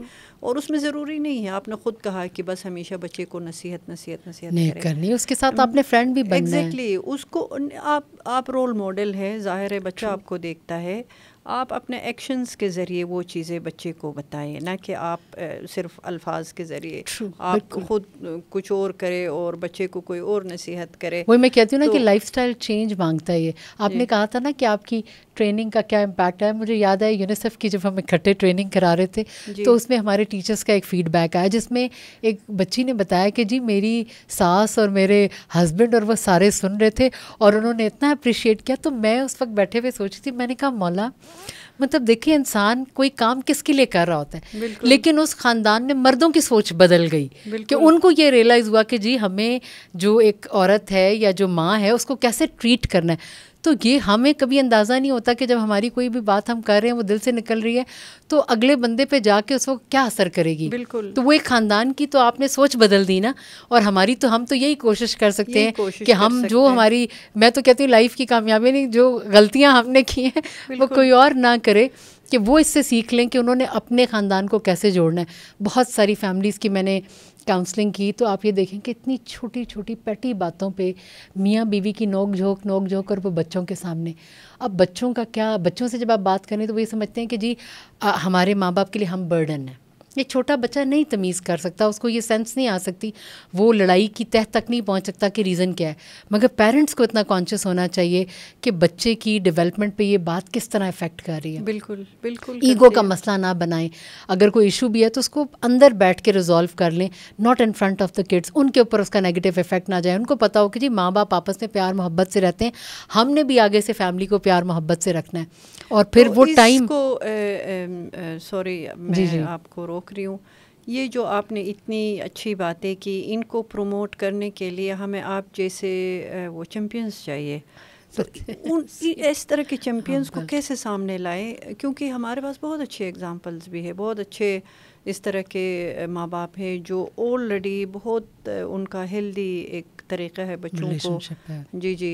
और उसमें ज़रूरी नहीं है आपने खुद कहा कि बस हमेशा बच्चे को नसीहत नसीहत नसीहत नहीं करनी उसके साथ आपने फ्रेंड भी एग्जैक्टली exactly, उसको आप आप रोल मॉडल है ज़ाहिर है बच्चा आपको देखता है आप अपने एक्शंस के ज़रिए वो चीज़ें बच्चे को बताएं ना कि आप ए, सिर्फ अल्फाज के ज़रिए आप खुद कुछ और करें और बच्चे को कोई और नसीहत करे वही मैं कहती हूँ ना तो, कि लाइफस्टाइल चेंज मांगता है आपने कहा था ना कि आपकी ट्रेनिंग का क्या इम्पैक्ट है मुझे याद है यूनिसेफ की जब हम इकट्ठे ट्रेनिंग करा रहे थे तो उसमें हमारे टीचर्स का एक फीडबैक आया जिसमें एक बच्ची ने बताया कि जी मेरी सास और मेरे हस्बैंड और वो सारे सुन रहे थे और उन्होंने इतना अप्रिशिएट किया तो मैं उस वक्त बैठे हुए सोची थी मैंने कहा मौला मतलब देखिए इंसान कोई काम किसके लिए कर रहा होता है लेकिन उस ख़ानदान में मर्दों की सोच बदल गई कि उनको ये रियलाइज़ हुआ कि जी हमें जो एक औरत है या जो माँ है उसको कैसे ट्रीट करना है तो ये हमें कभी अंदाज़ा नहीं होता कि जब हमारी कोई भी बात हम कर रहे हैं वो दिल से निकल रही है तो अगले बंदे पे जाके उसको क्या असर करेगी बिल्कुल तो वो एक ख़ानदान की तो आपने सोच बदल दी ना और हमारी तो हम तो यही कोशिश कर सकते हैं कि हम जो हमारी मैं तो कहती हूँ लाइफ की कामयाबी नहीं जो गलतियाँ हमने की हैं वो कोई और ना करे कि वो इससे सीख लें कि उन्होंने अपने ख़ानदान को कैसे जोड़ना है बहुत सारी फैमिलीज़ की मैंने काउंसलिंग की तो आप ये देखें कि इतनी छोटी छोटी पैटी बातों पे मियाँ बीवी की नोक झोंक नोक झोंक और वो बच्चों के सामने अब बच्चों का क्या बच्चों से जब आप बात करें तो वो ये समझते हैं कि जी आ, हमारे माँ बाप के लिए हम बर्डन हैं एक छोटा बच्चा नहीं तमीज़ कर सकता उसको ये सेंस नहीं आ सकती वो लड़ाई की तह तक नहीं पहुंच सकता कि रीज़न क्या है मगर पेरेंट्स को इतना कॉन्शियस होना चाहिए कि बच्चे की डेवलपमेंट पे ये बात किस तरह इफ़ेक्ट कर रही है बिल्कुल बिल्कुल ईगो का मसला ना बनाएं अगर कोई इशू भी है तो उसको अंदर बैठ के रिजॉल्व कर लें not in front of the kids उनके ऊपर उसका नेगेटिव इफेक्ट ना जाए उनको पता हो कि जी माँ बाप आपस में प्यार मोहब्बत से रहते हैं हमने भी आगे से फैमिली को प्यार मोहब्बत से रखना है और फिर तो वो टाइम को सॉरी मैं आपको रोक रही हूँ ये जो आपने इतनी अच्छी बातें की इनको प्रमोट करने के लिए हमें आप जैसे वो चैम्पियंस चाहिए तो, तो उन (laughs) इस तरह के चैम्पियंस हाँ, को कैसे सामने लाएं क्योंकि हमारे पास बहुत अच्छे एग्जांपल्स भी है बहुत अच्छे इस तरह के माँ बाप हैं जो ऑलरेडी बहुत उनका हेल्दी एक तरीक़ा है बच्चों को है। जी जी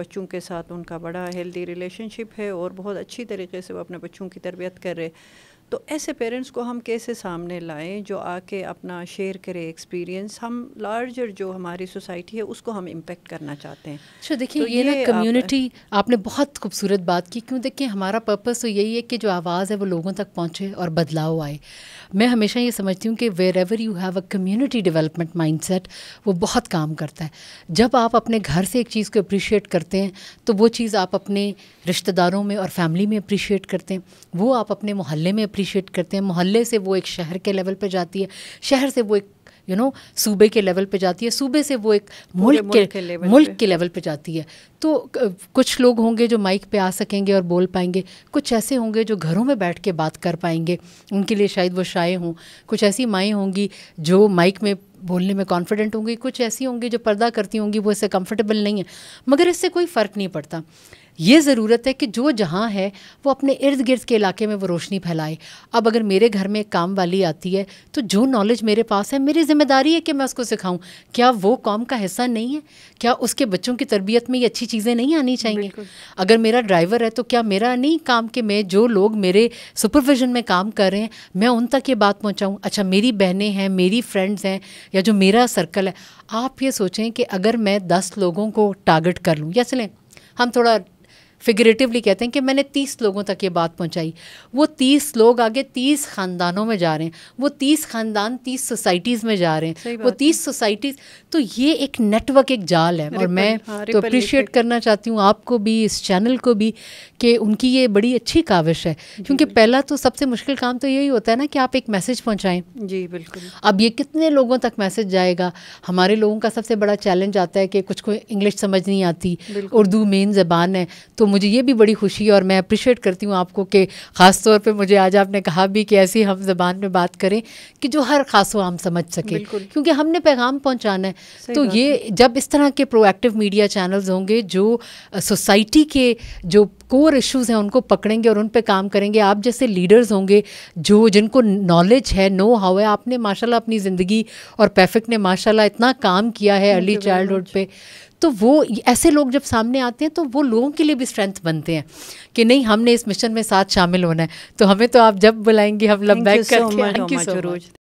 बच्चों के साथ उनका बड़ा हेल्दी रिलेशनशिप है और बहुत अच्छी तरीके से वो अपने बच्चों की तरबियत कर रहे तो ऐसे पेरेंट्स को हम कैसे सामने लाएं जो आके अपना शेयर करें एक्सपीरियंस हम लार्जर जो हमारी सोसाइटी है उसको हम इम्पेक्ट करना चाहते हैं अच्छा देखिए तो ये, ये ना कम्युनिटी आप, आपने बहुत खूबसूरत बात की क्यों देखिए हमारा पर्पस तो यही है कि जो आवाज़ है वो लोगों तक पहुँचे और बदलाव आए मैं हमेशा ये समझती हूँ कि wherever you have a community development mind वो बहुत काम करता है जब आप अपने घर से एक चीज़ को अप्रिशिएट करते हैं तो वो चीज़ आप अपने रिश्तेदारों में और फैमिली में अप्रिशिएट करते हैं वो आप अपने मोहल्ले में अप्रिशिएट करते हैं मोहल्ले से वो एक शहर के लेवल पर जाती है शहर से वो एक यू नो सूबे के लेवल पे जाती है सूबे से वो एक मुल्क के, मुल्क के लेवल पे जाती है तो कुछ लोग होंगे जो माइक पे आ सकेंगे और बोल पाएंगे कुछ ऐसे होंगे जो घरों में बैठ के बात कर पाएंगे उनके लिए शायद वो शाये हों कुछ ऐसी माएँ होंगी जो माइक में बोलने में कॉन्फिडेंट होंगी कुछ ऐसी होंगी जो पर्दा करती होंगी वो इससे कंफर्टेबल नहीं है मगर इससे कोई फ़र्क नहीं पड़ता ये ज़रूरत है कि जो जहाँ है वो अपने इर्द गिर्द के इलाके में वो रोशनी फैलाए अब अगर मेरे घर में काम वाली आती है तो जो नॉलेज मेरे पास है मेरी जिम्मेदारी है कि मैं उसको सिखाऊं क्या वो कॉम का हिस्सा नहीं है क्या उसके बच्चों की तरबियत में ये अच्छी चीज़ें नहीं आनी चाहिए अगर मेरा ड्राइवर है तो क्या मेरा नहीं काम कि मैं जो लोग मेरे सुपरविजन में काम कर रहे हैं मैं उन तक ये बात पहुँचाऊँ अच्छा मेरी बहनें हैं मेरी फ्रेंड्स हैं या जो मेरा सर्कल है आप ये सोचें कि अगर मैं दस लोगों को टारगेट कर लूँ या चलें हम थोड़ा फिगरेटिवली कहते हैं कि मैंने तीस लोगों तक ये बात पहुंचाई वो तीस लोग आगे तीस ख़ानदानों में जा रहे हैं वो तीस ख़ानदान तीस सोसाइटीज़ में जा रहे हैं वो तीस सोसाइटीज़ तो ये एक नेटवर्क एक जाल है और मैं हाँ, तो अप्रिशिएट करना चाहती हूँ आपको भी इस चैनल को भी कि उनकी ये बड़ी अच्छी काविश है क्योंकि पहला तो सबसे मुश्किल काम तो यही होता है ना कि आप एक मैसेज पहुँचाएँ जी बिल्कुल अब ये कितने लोगों तक मैसेज जाएगा हमारे लोगों का सबसे बड़ा चैलेंज आता है कि कुछ को इंग्लिश समझ नहीं आती उर्दू मेन ज़बान है तो तो मुझे ये भी बड़ी खुशी और मैं अप्रिशिएट करती हूँ आपको कि ख़ास तौर पे मुझे आज आपने कहा भी कि ऐसी हम ज़बान में बात करें कि जो हर ख़ास व आम समझ सके क्योंकि हमने पैगाम पहुँचाना है तो ये जब इस तरह के प्रोएक्टिव मीडिया चैनल्स होंगे जो सोसाइटी के जो कोर इश्यूज़ हैं उनको पकड़ेंगे और उन पर काम करेंगे आप जैसे लीडर्स होंगे जो जिनको नॉलेज है नो हाउ है आपने माशाल्लाह अपनी ज़िंदगी और पैफिक ने माशाल्लाह इतना काम किया है अर्ली चाइल्डहुड पे तो वो ऐसे लोग जब सामने आते हैं तो वो लोगों के लिए भी स्ट्रेंथ बनते हैं कि नहीं हमने इस मिशन में साथ शामिल होना है तो हमें तो आप जब बुलाएंगे हम लब बैक करके थैंक यू सो मच